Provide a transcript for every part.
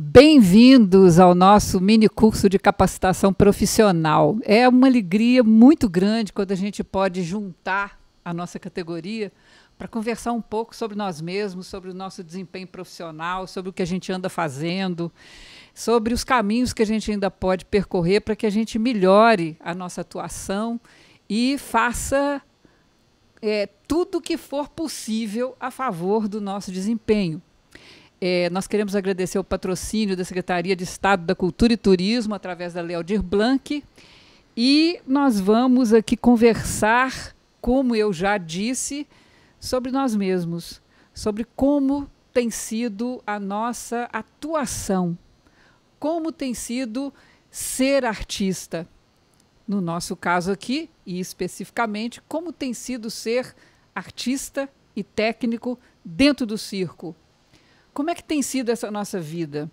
Bem-vindos ao nosso mini curso de capacitação profissional. É uma alegria muito grande quando a gente pode juntar a nossa categoria para conversar um pouco sobre nós mesmos, sobre o nosso desempenho profissional, sobre o que a gente anda fazendo, sobre os caminhos que a gente ainda pode percorrer para que a gente melhore a nossa atuação e faça é, tudo o que for possível a favor do nosso desempenho. É, nós queremos agradecer o patrocínio da Secretaria de Estado da Cultura e Turismo, através da Lealdir Blanc. E nós vamos aqui conversar, como eu já disse, sobre nós mesmos, sobre como tem sido a nossa atuação, como tem sido ser artista. No nosso caso aqui, e especificamente, como tem sido ser artista e técnico dentro do circo, como é que tem sido essa nossa vida?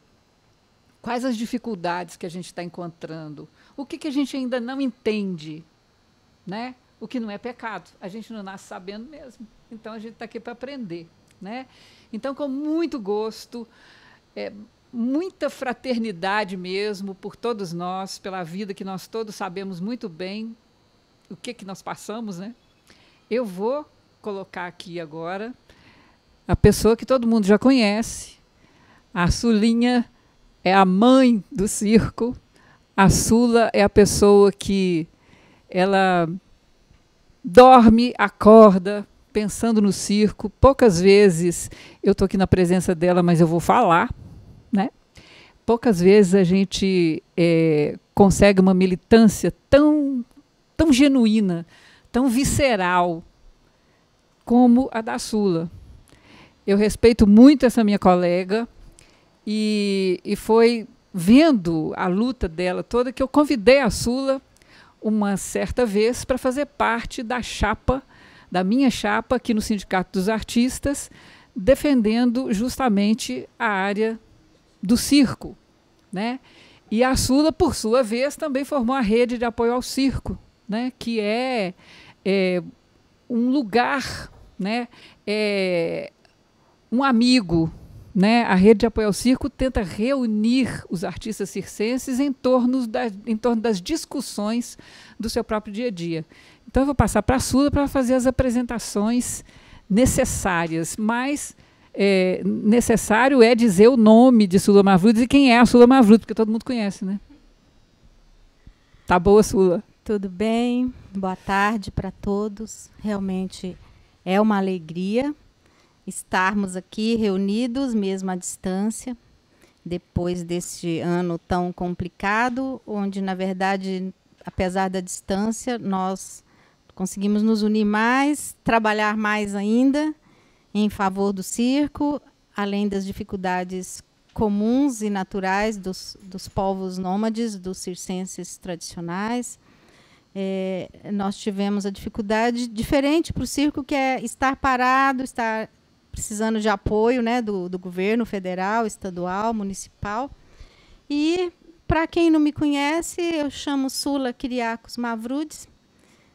Quais as dificuldades que a gente está encontrando? O que, que a gente ainda não entende? Né? O que não é pecado. A gente não nasce sabendo mesmo. Então a gente está aqui para aprender. Né? Então, com muito gosto, é, muita fraternidade mesmo por todos nós, pela vida que nós todos sabemos muito bem o que, que nós passamos, né? Eu vou colocar aqui agora a pessoa que todo mundo já conhece. A Sulinha é a mãe do circo. A Sula é a pessoa que ela dorme, acorda pensando no circo. Poucas vezes eu estou aqui na presença dela, mas eu vou falar, né? Poucas vezes a gente é, consegue uma militância tão, tão genuína, tão visceral como a da Sula. Eu respeito muito essa minha colega e, e foi vendo a luta dela toda que eu convidei a Sula uma certa vez para fazer parte da chapa, da minha chapa aqui no Sindicato dos Artistas, defendendo justamente a área do circo, né? E a Sula, por sua vez, também formou a rede de apoio ao circo, né? Que é, é um lugar, né? É, um amigo. Né? A rede de apoio ao circo tenta reunir os artistas circenses em torno, da, em torno das discussões do seu próprio dia a dia. Então, eu vou passar para a Suda para fazer as apresentações necessárias, mas é, necessário é dizer o nome de Sula Mavrudes e quem é a Sula Mavrudes, porque todo mundo conhece, né? Tá boa, Sula? Tudo bem, boa tarde para todos. Realmente é uma alegria estarmos aqui reunidos, mesmo à distância, depois deste ano tão complicado, onde, na verdade, apesar da distância, nós conseguimos nos unir mais, trabalhar mais ainda em favor do circo, além das dificuldades comuns e naturais dos, dos povos nômades, dos circenses tradicionais. É, nós tivemos a dificuldade diferente para o circo, que é estar parado, estar precisando de apoio né, do, do governo federal, estadual, municipal. E, para quem não me conhece, eu chamo Sula Kiriakos Mavrudes,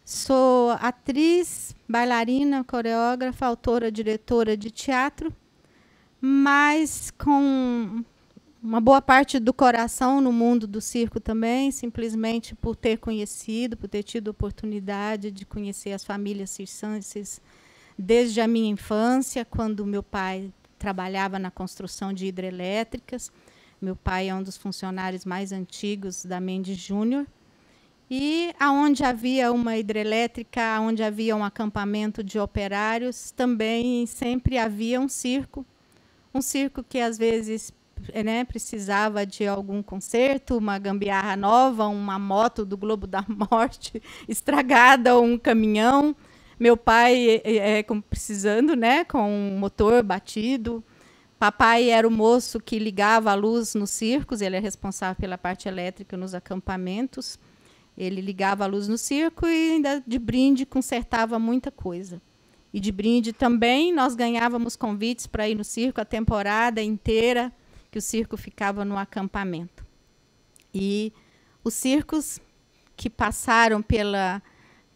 sou atriz, bailarina, coreógrafa, autora, diretora de teatro, mas com uma boa parte do coração no mundo do circo também, simplesmente por ter conhecido, por ter tido oportunidade de conhecer as famílias circenses desde a minha infância, quando meu pai trabalhava na construção de hidrelétricas. Meu pai é um dos funcionários mais antigos da Mendes Júnior. E aonde havia uma hidrelétrica, aonde havia um acampamento de operários, também sempre havia um circo, um circo que às vezes né, precisava de algum conserto, uma gambiarra nova, uma moto do Globo da Morte estragada ou um caminhão. Meu pai é, é, é precisando, né? Com motor batido. Papai era o moço que ligava a luz nos circos, ele é responsável pela parte elétrica nos acampamentos. Ele ligava a luz no circo e ainda de brinde consertava muita coisa. E de brinde também nós ganhávamos convites para ir no circo a temporada inteira que o circo ficava no acampamento. E os circos que passaram pela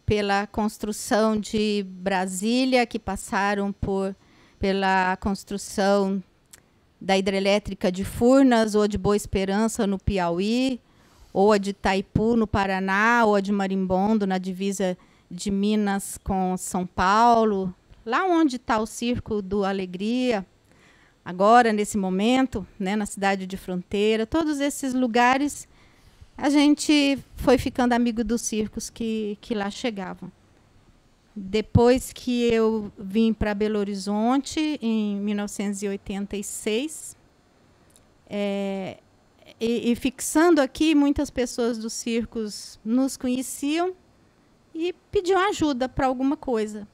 pela construção de Brasília, que passaram por pela construção da hidrelétrica de Furnas ou de Boa Esperança no Piauí, ou a de Itaipu no Paraná, ou a de Marimbondo na divisa de Minas com São Paulo, lá onde está o Circo do Alegria, agora nesse momento, né, na cidade de Fronteira, todos esses lugares a gente foi ficando amigo dos circos que, que lá chegavam. Depois que eu vim para Belo Horizonte, em 1986, é, e, e, fixando aqui, muitas pessoas dos circos nos conheciam e pediam ajuda para alguma coisa.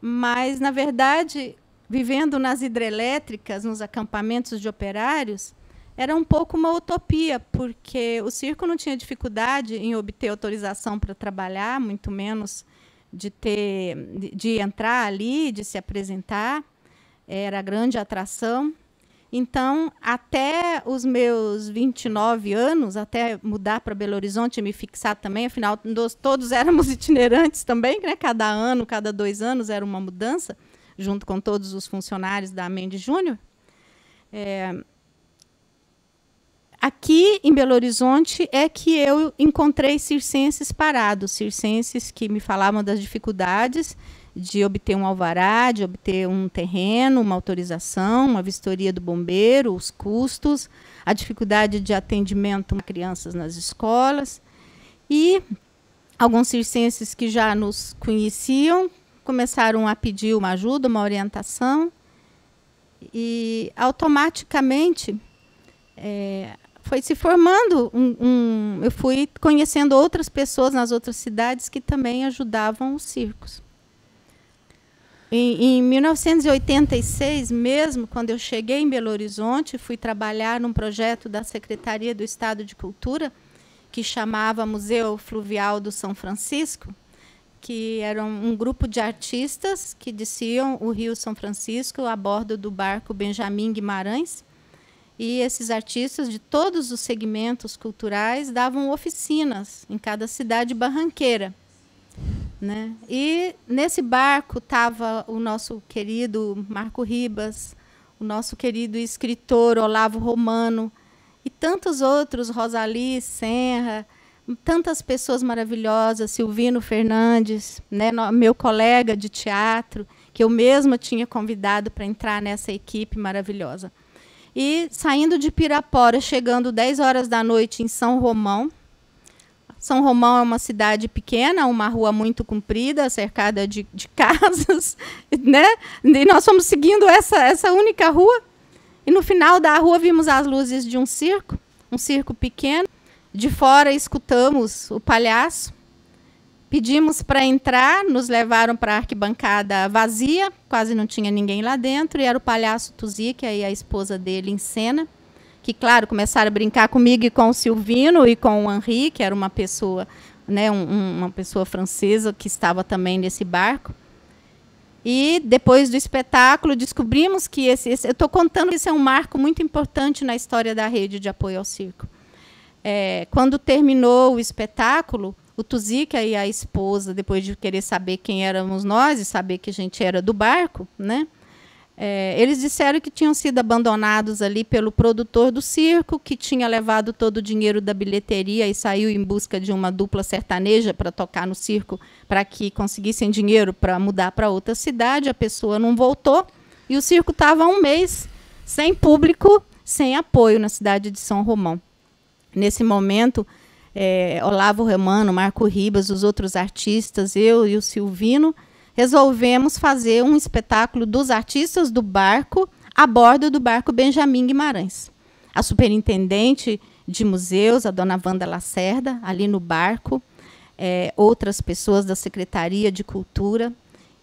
Mas, na verdade, vivendo nas hidrelétricas, nos acampamentos de operários, era um pouco uma utopia, porque o circo não tinha dificuldade em obter autorização para trabalhar, muito menos de ter de entrar ali, de se apresentar. Era a grande atração. Então, até os meus 29 anos, até mudar para Belo Horizonte e me fixar também, afinal, todos éramos itinerantes também, né? cada ano, cada dois anos era uma mudança, junto com todos os funcionários da Mendes Júnior. É, aqui em Belo Horizonte é que eu encontrei circenses parados, circenses que me falavam das dificuldades de obter um alvará, de obter um terreno, uma autorização, uma vistoria do bombeiro, os custos, a dificuldade de atendimento a crianças nas escolas. E alguns circenses que já nos conheciam começaram a pedir uma ajuda, uma orientação. E automaticamente é, foi se formando. Um, um, eu fui conhecendo outras pessoas nas outras cidades que também ajudavam os circos. Em, em 1986, mesmo quando eu cheguei em Belo Horizonte, fui trabalhar num projeto da Secretaria do Estado de Cultura que chamava Museu Fluvial do São Francisco, que era um, grupo de artistas que desciam o Rio São Francisco a bordo do barco Benjamin Guimarães e esses artistas de todos os segmentos culturais davam oficinas em cada cidade barranqueira. Né? E nesse barco estava o nosso querido Marco Ribas, o nosso querido escritor Olavo Romano e tantos outros, Rosali Senra, tantas pessoas maravilhosas, Silvino Fernandes, né, meu colega de teatro, que eu mesma tinha convidado para entrar nessa equipe maravilhosa. E saindo de Pirapora, chegando 10 horas da noite em São Romão. São Romão é uma cidade pequena, uma rua muito comprida, cercada de, de casas, né? E nós fomos seguindo essa, essa única rua. E no final da rua vimos as luzes de um circo, um circo pequeno. De fora escutamos o palhaço Pedimos para entrar, nos levaram para a arquibancada vazia, quase não tinha ninguém lá dentro, e era o palhaço Tuzi, que aí é a esposa dele em cena, que, claro, começaram a brincar comigo e com o Silvino e com o Henri, que era uma pessoa, né, um, uma pessoa francesa que estava também nesse barco. E depois do espetáculo descobrimos que esse, esse eu estou contando que esse é um marco muito importante na história da rede de apoio ao circo. É, quando terminou o espetáculo, o Tuzica e a esposa, depois de querer saber quem éramos nós e saber que a gente era do barco, né? É, eles disseram que tinham sido abandonados ali pelo produtor do circo, que tinha levado todo o dinheiro da bilheteria e saiu em busca de uma dupla sertaneja para tocar no circo, para que conseguissem dinheiro para mudar para outra cidade. A pessoa não voltou e o circo estava um mês sem público, sem apoio na cidade de São Romão. Nesse momento, é, Olavo Romano, Marco Ribas, os outros artistas, eu e o Silvino, resolvemos fazer um espetáculo dos artistas do barco a bordo do barco Benjamin Guimarães. A superintendente de museus, a dona Wanda Lacerda, ali no barco, é, outras pessoas da Secretaria de Cultura.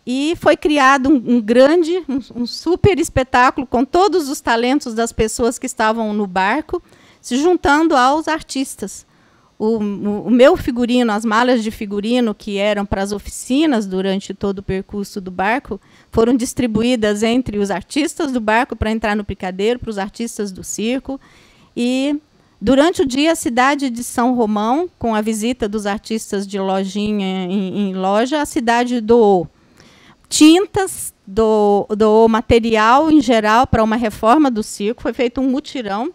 E foi criado um, um grande, um, um super espetáculo com todos os talentos das pessoas que estavam no barco, se juntando aos artistas. O, o, meu figurino, as malas de figurino que eram para as oficinas durante todo o percurso do barco, foram distribuídas entre os artistas do barco para entrar no picadeiro, para os artistas do circo. E durante o dia, a cidade de São Romão, com a visita dos artistas de lojinha em, em loja, a cidade doou tintas, doou, doou material em geral para uma reforma do circo. Foi feito um mutirão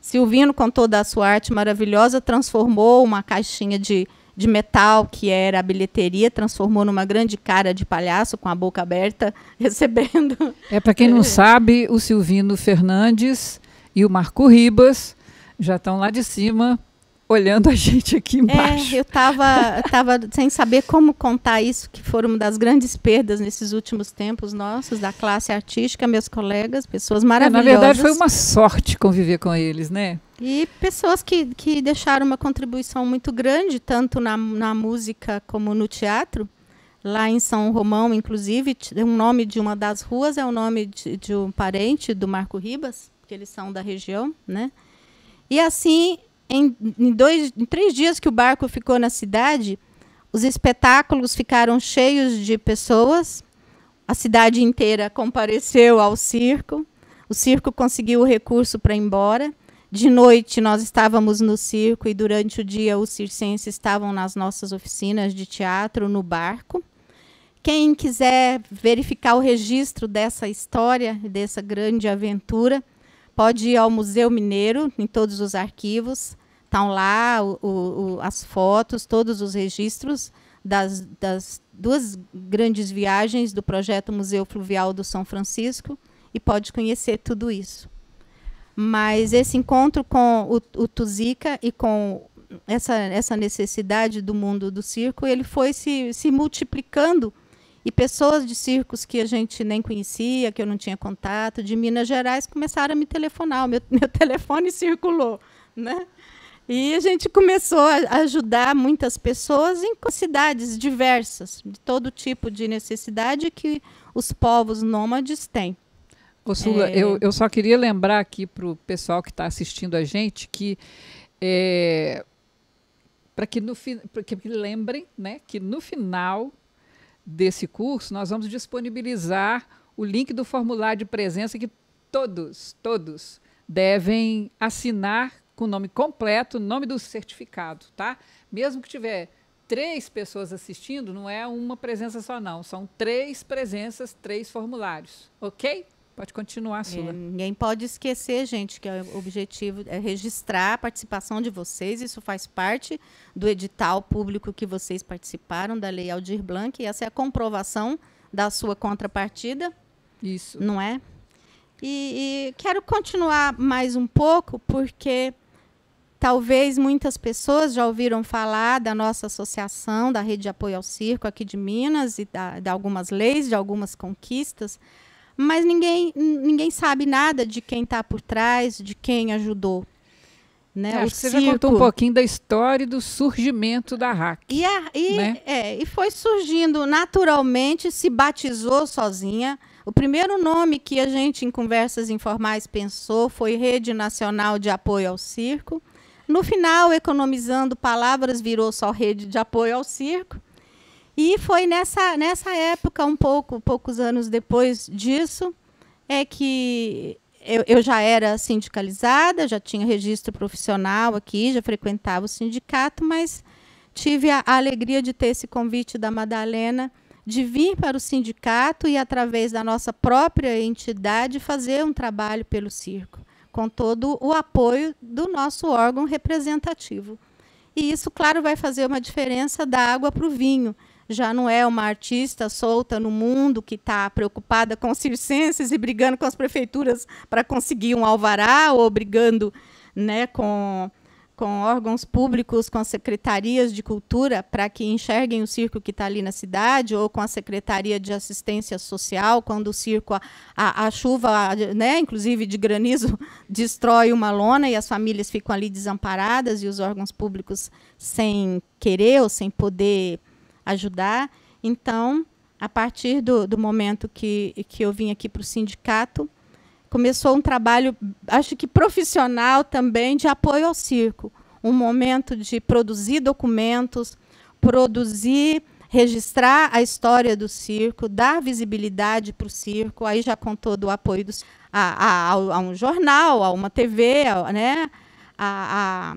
Silvino, com toda a sua arte maravilhosa, transformou uma caixinha de, de metal, que era a bilheteria, transformou numa grande cara de palhaço com a boca aberta, recebendo. É, para quem não sabe, o Silvino Fernandes e o Marco Ribas já estão lá de cima olhando a gente aqui é, embaixo. É, eu estava tava sem saber como contar isso, que foram uma das grandes perdas nesses últimos tempos nossos, da classe artística, meus colegas, pessoas maravilhosas. É, na verdade, foi uma sorte conviver com eles, né? E pessoas que, que deixaram uma contribuição muito grande, tanto na, na música como no teatro lá em São Romão, inclusive, o nome de uma das ruas é o nome de, de, um parente do Marco Ribas, que eles são da região, né? E assim em, em, dois, em três dias que o barco ficou na cidade, os espetáculos ficaram cheios de pessoas. A cidade inteira compareceu ao circo. O circo conseguiu o recurso para ir embora. De noite, nós estávamos no circo e durante o dia os circenses estavam nas nossas oficinas de teatro, no barco. Quem quiser verificar o registro dessa história, dessa grande aventura, pode ir ao Museu Mineiro, em todos os arquivos. Estão lá o, o, as fotos, todos os registros das, das duas grandes viagens do projeto Museu Fluvial do São Francisco e pode conhecer tudo isso. Mas esse encontro com o, o Tuzica e com essa, essa necessidade do mundo do circo, ele foi se, se multiplicando e pessoas de circos que a gente nem conhecia, que eu não tinha contato, de Minas Gerais, começaram a me telefonar. O meu, meu telefone circulou. Né? E a gente começou a ajudar muitas pessoas em cidades diversas, de todo tipo de necessidade que os povos nômades têm. Ô Sula, é... eu, eu só queria lembrar aqui para o pessoal que está assistindo a gente que é, para que para que lembrem, né, que no final desse curso nós vamos disponibilizar o link do formulário de presença que todos, todos devem assinar com o nome completo, nome do certificado, tá? Mesmo que tiver três pessoas assistindo, não é uma presença só, não. São três presenças, três formulários, ok? Pode continuar, Sula. É, ninguém pode esquecer, gente, que é o objetivo é registrar a participação de vocês. Isso faz parte do edital público que vocês participaram, da Lei Aldir Blanc, e essa é a comprovação da sua contrapartida. Isso. Não é? E, e quero continuar mais um pouco, porque Talvez muitas pessoas já ouviram falar da nossa associação, da Rede de Apoio ao Circo aqui de Minas, e da, de algumas leis, de algumas conquistas, mas ninguém, ninguém sabe nada de quem está por trás, de quem ajudou. Né? Acho o que você circo. já contou um pouquinho da história e do surgimento da RAC. E, a, e, né? é, e foi surgindo naturalmente, se batizou sozinha. O primeiro nome que a gente, em conversas informais, pensou foi Rede Nacional de Apoio ao Circo. No final, economizando palavras, virou só rede de apoio ao circo. E foi nessa, nessa época, um pouco, poucos anos depois disso, é que eu, eu, já era sindicalizada, já tinha registro profissional aqui, já frequentava o sindicato, mas tive a, a alegria de ter esse convite da Madalena de vir para o sindicato e, através da nossa própria entidade, fazer um trabalho pelo circo com todo o apoio do nosso órgão representativo. E isso, claro, vai fazer uma diferença da água para o vinho. Já não é uma artista solta no mundo que está preocupada com circenses e brigando com as prefeituras para conseguir um alvará ou brigando né, com com órgãos públicos, com as secretarias de cultura, para que enxerguem o circo que está ali na cidade, ou com a Secretaria de Assistência Social, quando o circo, a, a, a chuva, né, inclusive de granizo, destrói uma lona e as famílias ficam ali desamparadas e os órgãos públicos sem querer ou sem poder ajudar. Então, a partir do, do momento que, que eu vim aqui para o sindicato, começou um trabalho, acho que profissional também, de apoio ao circo. Um momento de produzir documentos, produzir, registrar a história do circo, dar visibilidade para o circo. Aí já contou do apoio dos, a, a, a, um jornal, a uma TV, a, né? a, a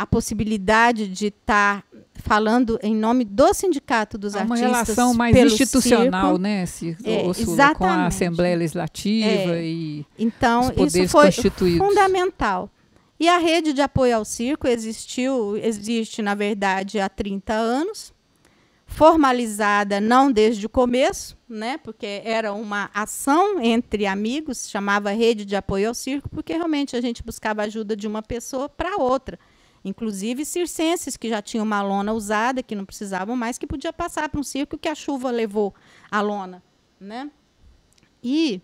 a possibilidade de estar tá falando em nome do sindicato dos Há é artistas. Uma relação mais institucional, circo. né, se é, exatamente. com a Assembleia Legislativa é. e então, os isso foi constituídos. fundamental. E a rede de apoio ao circo existiu, existe, na verdade, há 30 anos, formalizada não desde o começo, né, porque era uma ação entre amigos, chamava Rede de Apoio ao Circo, porque realmente a gente buscava ajuda de uma pessoa para outra Inclusive circenses que já tinham uma lona usada, que não precisavam mais, que podia passar para um circo que a chuva levou a lona. Né? E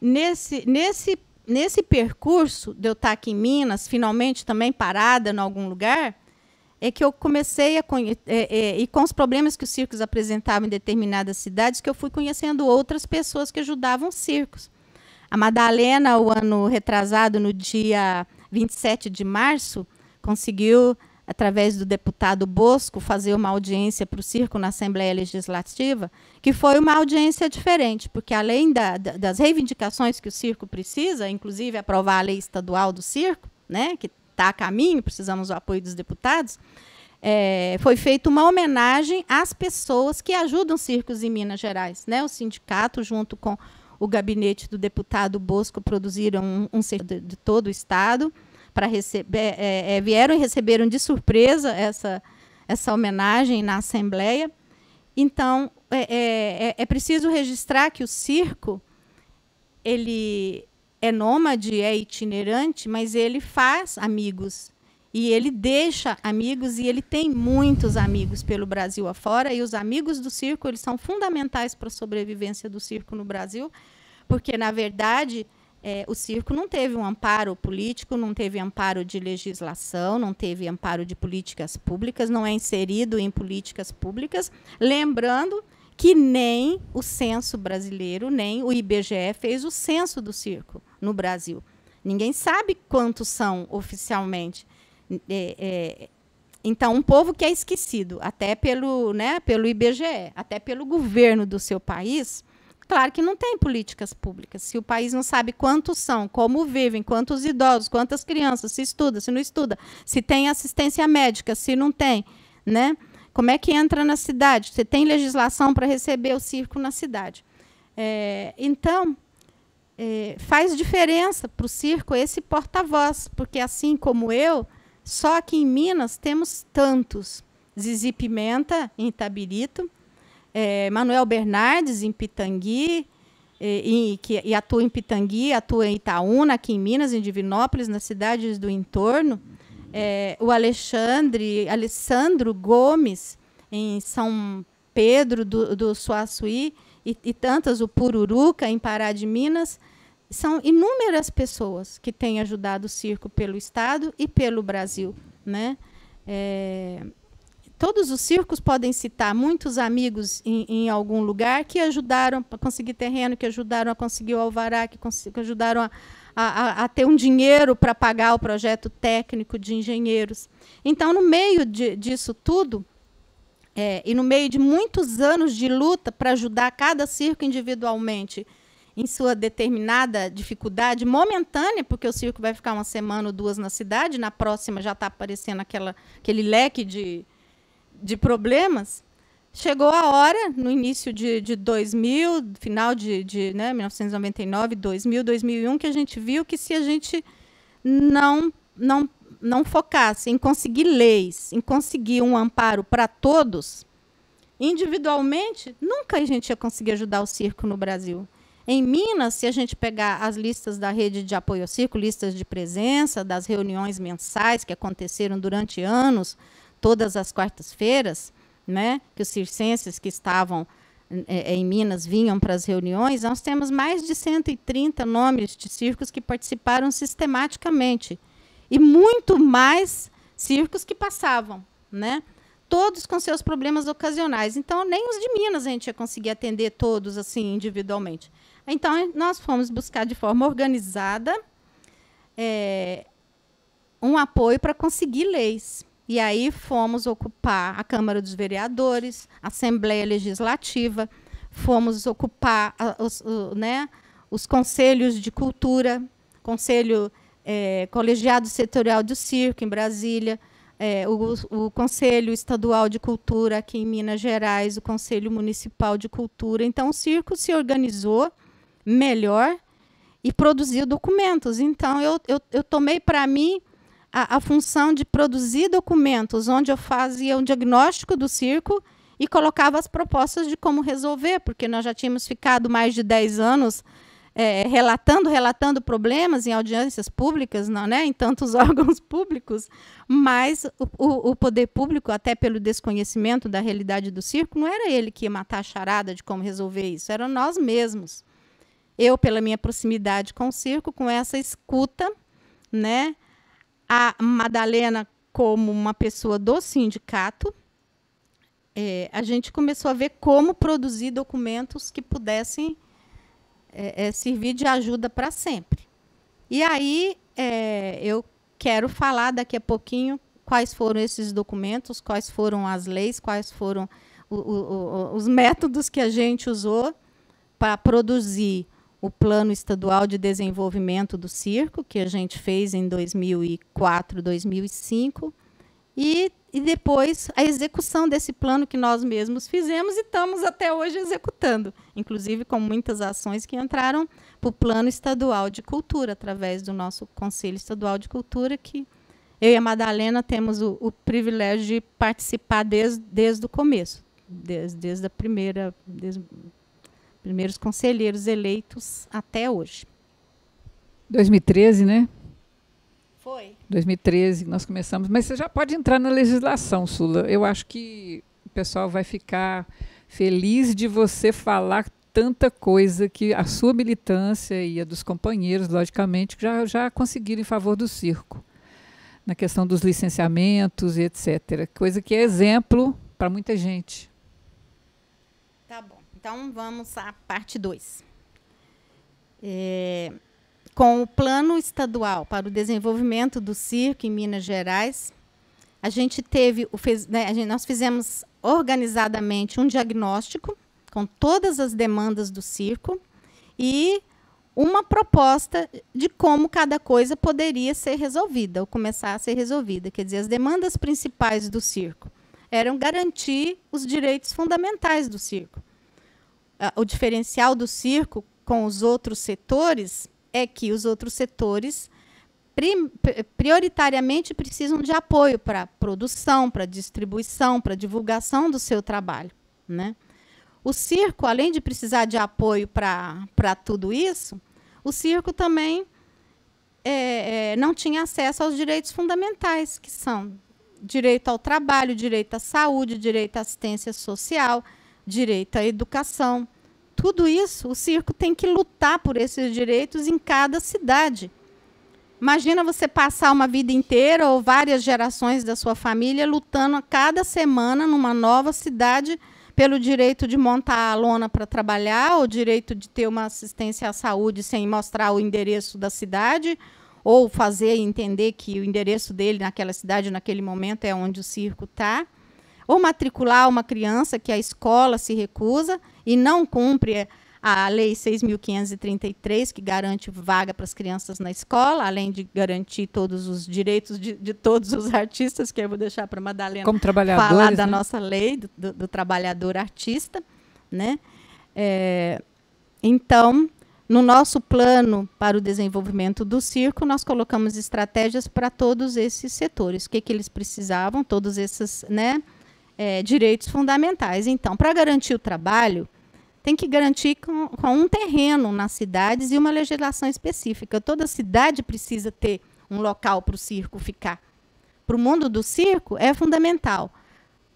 nesse, nesse, nesse percurso de eu estar tá aqui em Minas, finalmente também parada em algum lugar, é que eu comecei a conhecer, é, é, e com os problemas que os circos apresentavam em determinadas cidades, que eu fui conhecendo outras pessoas que ajudavam os circos. A Madalena, o ano retrasado, no dia 27 de março, conseguiu, através do deputado Bosco, fazer uma audiência para o circo na Assembleia Legislativa, que foi uma audiência diferente, porque além da, da, das reivindicações que o circo precisa, inclusive aprovar a lei estadual do circo, né, que está a caminho, precisamos do apoio dos deputados, é, foi feita uma homenagem às pessoas que ajudam circos em Minas Gerais. Né? O sindicato, junto com o gabinete do deputado Bosco, produziram um, um de, de todo o Estado para receber, é, é, vieram e receberam de surpresa essa, essa homenagem na Assembleia. Então, é é, é, é, preciso registrar que o circo ele é nômade, é itinerante, mas ele faz amigos. E ele deixa amigos e ele tem muitos amigos pelo Brasil afora. E os amigos do circo eles são fundamentais para a sobrevivência do circo no Brasil, porque, na verdade, é, o circo não teve um amparo político, não teve amparo de legislação, não teve amparo de políticas públicas, não é inserido em políticas públicas. Lembrando que nem o censo brasileiro, nem o IBGE fez o censo do circo no Brasil. Ninguém sabe quantos são oficialmente. É, é, então, um povo que é esquecido, até pelo, né, pelo IBGE, até pelo governo do seu país, Claro que não tem políticas públicas. Se o país não sabe quantos são, como vivem, quantos idosos, quantas crianças, se estuda, se não estuda, se tem assistência médica, se não tem, né? Como é que entra na cidade? Você tem legislação para receber o circo na cidade? É, então, é, faz diferença para o circo esse porta-voz, porque assim como eu, só aqui em Minas temos tantos. Zizi Pimenta, em Itabirito, é, Manuel Bernardes, em Pitangui, e, é, e, que, e atua em Pitangui, atua em Itaúna, aqui em Minas, em Divinópolis, nas cidades do entorno. É, o Alexandre, Alessandro Gomes, em São Pedro do, do Suaçuí, e, e tantas, o Pururuca, em Pará de Minas. São inúmeras pessoas que têm ajudado o circo pelo Estado e pelo Brasil. Né? É, todos os circos podem citar muitos amigos em, em, algum lugar que ajudaram a conseguir terreno, que ajudaram a conseguir o alvará, que, que ajudaram a, a, a, ter um dinheiro para pagar o projeto técnico de engenheiros. Então, no meio de, disso tudo, é, e no meio de muitos anos de luta para ajudar cada circo individualmente em sua determinada dificuldade momentânea, porque o circo vai ficar uma semana ou duas na cidade, na próxima já está aparecendo aquela, aquele leque de, de problemas, chegou a hora, no início de, de 2000, final de, de né, 1999, 2000, 2001, que a gente viu que se a gente não, não, não focasse em conseguir leis, em conseguir um amparo para todos, individualmente, nunca a gente ia conseguir ajudar o circo no Brasil. Em Minas, se a gente pegar as listas da rede de apoio ao circo, listas de presença, das reuniões mensais que aconteceram durante anos, todas as quartas-feiras, né, que os circenses que estavam é, é, em Minas vinham para as reuniões, nós temos mais de 130 nomes de circos que participaram sistematicamente e muito mais circos que passavam, né? Todos com seus problemas ocasionais. Então, nem os de Minas a gente ia conseguir atender todos assim individualmente. Então, nós fomos buscar de forma organizada é, um apoio para conseguir leis. E aí fomos ocupar a Câmara dos Vereadores, a Assembleia Legislativa, fomos ocupar os, né, os conselhos de cultura, Conselho é, Colegiado Setorial do Circo, em Brasília, é, o, o, Conselho Estadual de Cultura aqui em Minas Gerais, o Conselho Municipal de Cultura. Então, o circo se organizou melhor e produziu documentos. Então, eu, eu, eu tomei para mim a, a função de produzir documentos onde eu fazia um diagnóstico do circo e colocava as propostas de como resolver, porque nós já tínhamos ficado mais de 10 anos é, relatando, relatando problemas em audiências públicas, não, né? em tantos órgãos públicos, mas o, o, o, poder público, até pelo desconhecimento da realidade do circo, não era ele que ia matar a charada de como resolver isso, eram nós mesmos. Eu, pela minha proximidade com o circo, com essa escuta, né? a Madalena como uma pessoa do sindicato, é, a gente começou a ver como produzir documentos que pudessem é, é servir de ajuda para sempre. E aí é, eu quero falar daqui a pouquinho quais foram esses documentos, quais foram as leis, quais foram o, o, o, os métodos que a gente usou para produzir o Plano Estadual de Desenvolvimento do Circo, que a gente fez em 2004, 2005, e, e depois a execução desse plano que nós mesmos fizemos e estamos até hoje executando, inclusive com muitas ações que entraram para o Plano Estadual de Cultura, através do nosso Conselho Estadual de Cultura, que eu e a Madalena temos o, o privilégio de participar desde, desde o começo, desde, desde a primeira, desde, primeiros conselheiros eleitos até hoje. 2013, né? Foi. 2013 nós começamos, mas você já pode entrar na legislação, Sula. Eu acho que o pessoal vai ficar feliz de você falar tanta coisa que a sua militância e a dos companheiros, logicamente, já, já conseguiram em favor do circo, na questão dos licenciamentos e etc. Coisa que é exemplo para muita gente. Então vamos à parte 2. É, com o Plano Estadual para o Desenvolvimento do Circo em Minas Gerais, a gente teve né, nós fizemos organizadamente um diagnóstico com todas as demandas do circo e uma proposta de como cada coisa poderia ser resolvida ou começar a ser resolvida. Quer dizer, as demandas principais do circo eram garantir os direitos fundamentais do circo o diferencial do circo com os outros setores é que os outros setores prioritariamente precisam de apoio para produção, para distribuição, para divulgação do seu trabalho. Né? O circo, além de precisar de apoio para tudo isso, o circo também é, é, não tinha acesso aos direitos fundamentais, que são direito ao trabalho, direito à saúde, direito à assistência social, direito à educação. Tudo isso, o circo tem que lutar por esses direitos em cada cidade. Imagina você passar uma vida inteira ou várias gerações da sua família lutando a cada semana numa nova cidade pelo direito de montar a lona para trabalhar, o direito de ter uma assistência à saúde sem mostrar o endereço da cidade, ou fazer entender que o endereço dele naquela cidade, naquele momento, é onde o circo está ou matricular uma criança que a escola se recusa e não cumpre a Lei 6.533, que garante vaga para as crianças na escola, além de garantir todos os direitos de, de todos os artistas, que eu vou deixar para a Madalena Como falar da né? nossa lei, do, do, trabalhador artista. Né? É, então, no nosso plano para o desenvolvimento do circo, nós colocamos estratégias para todos esses setores. O que, que eles precisavam, todos esses. Né, é, direitos fundamentais. Então, para garantir o trabalho, tem que garantir com, com, um terreno nas cidades e uma legislação específica. Toda cidade precisa ter um local para o circo ficar. Para o mundo do circo é fundamental.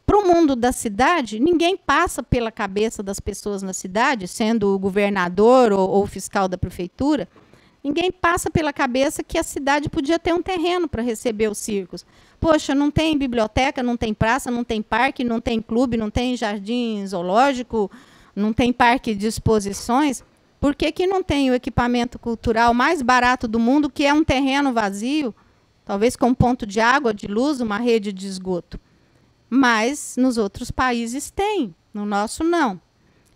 Para o mundo da cidade, ninguém passa pela cabeça das pessoas na cidade, sendo o governador ou, ou fiscal da prefeitura, ninguém passa pela cabeça que a cidade podia ter um terreno para receber os circos. Poxa, não tem biblioteca, não tem praça, não tem parque, não tem clube, não tem jardim zoológico, não tem parque de exposições. Por que, que não tem o equipamento cultural mais barato do mundo, que é um terreno vazio, talvez com um ponto de água, de luz, uma rede de esgoto? Mas nos outros países tem, no nosso não.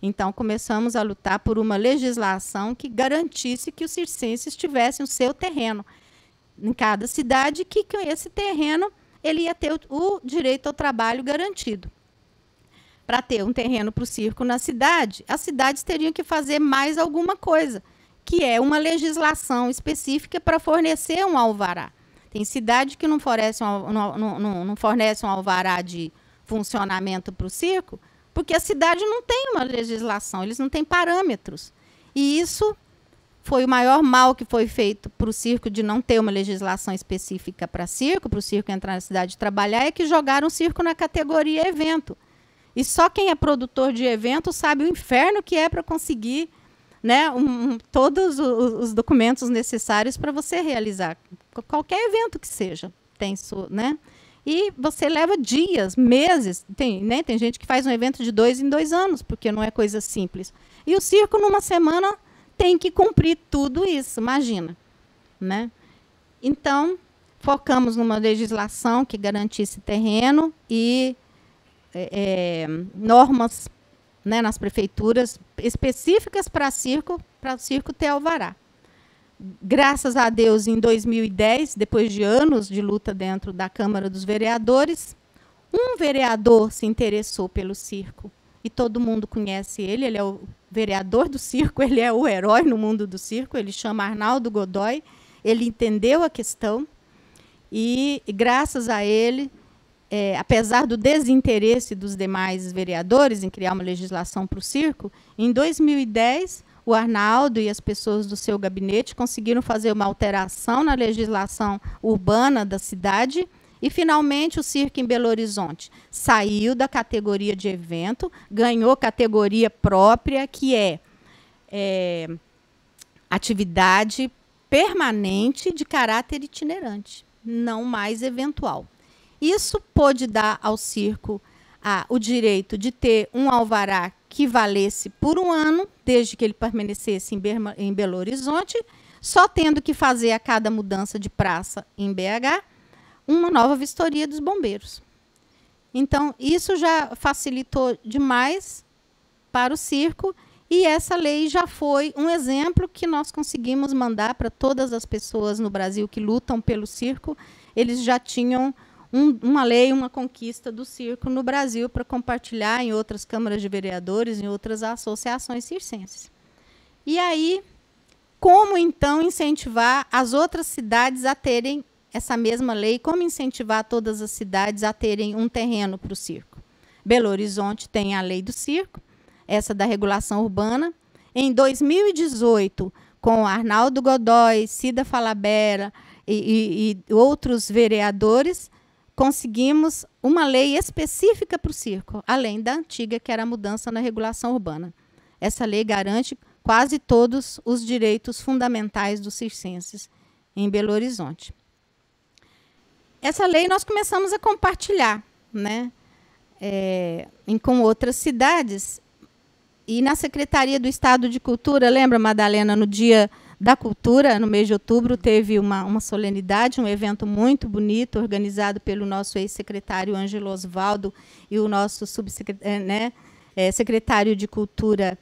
Então começamos a lutar por uma legislação que garantisse que os circenses tivessem o seu terreno em cada cidade que com esse terreno ele ia ter o, o direito ao trabalho garantido. Para ter um terreno para o circo na cidade, as cidades teriam que fazer mais alguma coisa, que é uma legislação específica para fornecer um alvará. Tem cidade que não fornece um, não, não, não fornece um alvará de funcionamento para o circo, porque a cidade não tem uma legislação, eles não têm parâmetros. E isso foi o maior mal que foi feito para o circo de não ter uma legislação específica para circo, para o circo entrar na cidade e trabalhar, é que jogaram o circo na categoria evento. E só quem é produtor de evento sabe o inferno que é para conseguir né, um, todos os, os, documentos necessários para você realizar qualquer evento que seja. Tem su, né? E você leva dias, meses. Tem, né, tem gente que faz um evento de dois em dois anos, porque não é coisa simples. E o circo, numa semana, tem que cumprir tudo isso, imagina. Né? Então, focamos numa legislação que garantisse terreno e é, é normas né, nas prefeituras específicas para circo, para o circo ter alvará. Graças a Deus, em 2010, depois de anos de luta dentro da Câmara dos Vereadores, um vereador se interessou pelo circo e todo mundo conhece ele, ele é o vereador do circo, ele é o herói no mundo do circo, ele chama Arnaldo Godoy, ele entendeu a questão e, graças a ele, é, apesar do desinteresse dos demais vereadores em criar uma legislação para o circo, em 2010 o Arnaldo e as pessoas do seu gabinete conseguiram fazer uma alteração na legislação urbana da cidade e finalmente o circo em Belo Horizonte saiu da categoria de evento, ganhou categoria própria, que é, é atividade permanente de caráter itinerante, não mais eventual. Isso pôde dar ao circo o direito de ter um alvará que valesse por um ano, desde que ele permanecesse em, Berma, em Belo Horizonte, só tendo que fazer a cada mudança de praça em BH uma nova vistoria dos bombeiros. Então, isso já facilitou demais para o circo e essa lei já foi um exemplo que nós conseguimos mandar para todas as pessoas no Brasil que lutam pelo circo. Eles já tinham um, uma lei, uma conquista do circo no Brasil para compartilhar em outras câmaras de vereadores, em outras associações circenses. E aí, como então incentivar as outras cidades a terem essa mesma lei, como incentivar todas as cidades a terem um terreno para o circo? Belo Horizonte tem a lei do circo, essa da regulação urbana. Em 2018, com Arnaldo Godoy, Cida Falabella e, e, e outros vereadores, conseguimos uma lei específica para o circo, além da antiga, que era a mudança na regulação urbana. Essa lei garante quase todos os direitos fundamentais dos circenses em Belo Horizonte essa lei nós começamos a compartilhar né, é, em, com outras cidades. E na Secretaria do Estado de Cultura, lembra, Madalena, no dia da Cultura, no mês de outubro, teve uma, uma solenidade, um evento muito bonito, organizado pelo nosso ex-secretário Ângelo Osvaldo e o nosso subsecretário, é, né, é, secretário de Cultura.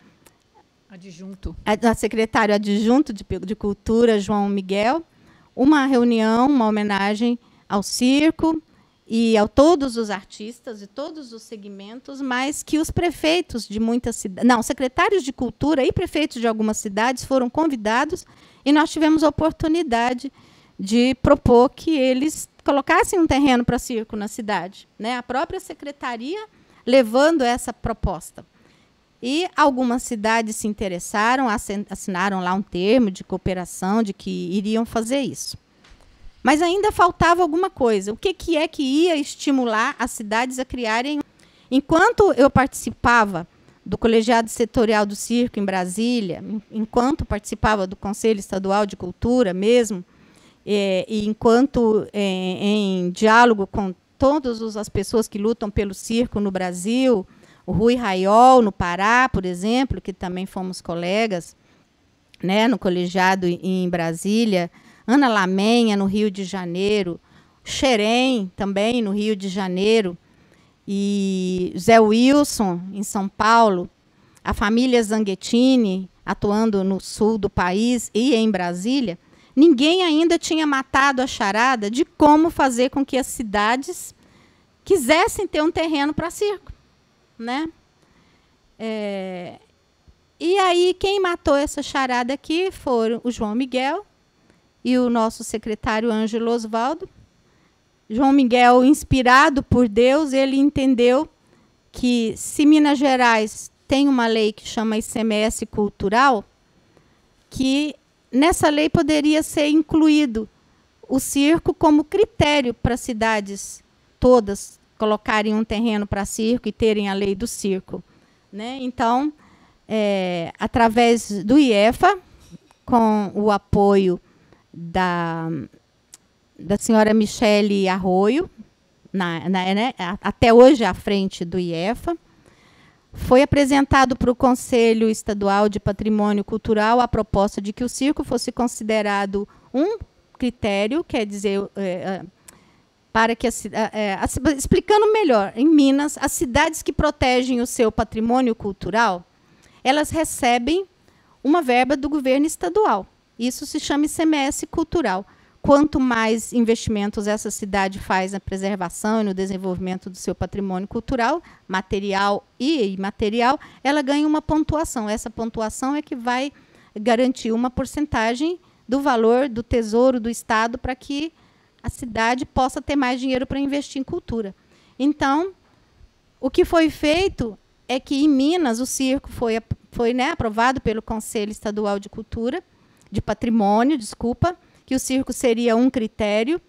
Adjunto. A, a secretário adjunto de, de Cultura, João Miguel. Uma reunião, uma homenagem ao circo e a todos os artistas e todos os segmentos, mas que os prefeitos de muitas cidades, não, secretários de cultura e prefeitos de algumas cidades foram convidados e nós tivemos a oportunidade de propor que eles colocassem um terreno para circo na cidade, né? A própria secretaria levando essa proposta. E algumas cidades se interessaram, assinaram lá um termo de cooperação de que iriam fazer isso. Mas ainda faltava alguma coisa. O que, que é que ia estimular as cidades a criarem? Enquanto eu participava do colegiado setorial do circo em Brasília, enquanto participava do Conselho Estadual de Cultura mesmo, é, e enquanto é, em diálogo com todas as pessoas que lutam pelo circo no Brasil, o Rui Raiol, no Pará, por exemplo, que também fomos colegas, né, no colegiado em Brasília, Ana Lamenha, no Rio de Janeiro, Xerém, também no Rio de Janeiro, e Zé Wilson, em São Paulo, a família Zanguettini, atuando no sul do país e em Brasília, ninguém ainda tinha matado a charada de como fazer com que as cidades quisessem ter um terreno para circo. Né? É, e aí, quem matou essa charada aqui foram o João Miguel e o nosso secretário Ângelo Osvaldo. João Miguel, inspirado por Deus, ele entendeu que se Minas Gerais tem uma lei que chama ICMS cultural, que nessa lei poderia ser incluído o circo como critério para cidades todas colocarem um terreno para circo e terem a lei do circo. Né? Então, é, através do IEFA, com o apoio da, da senhora Michele Arroio, na, na, né, até hoje à frente do IEFA. Foi apresentado para o Conselho Estadual de Patrimônio Cultural a proposta de que o circo fosse considerado um critério, quer dizer, é, é, para que a, é, explicando melhor, em Minas, as cidades que protegem o seu patrimônio cultural, elas recebem uma verba do governo estadual. Isso se chama ICMS cultural. Quanto mais investimentos essa cidade faz na preservação e no desenvolvimento do seu patrimônio cultural, material e imaterial, ela ganha uma pontuação. Essa pontuação é que vai garantir uma porcentagem do valor do tesouro do Estado para que a cidade possa ter mais dinheiro para investir em cultura. Então, o que foi feito é que em Minas o circo foi, foi né, aprovado pelo Conselho Estadual de Cultura de patrimônio, desculpa, que o circo seria um critério,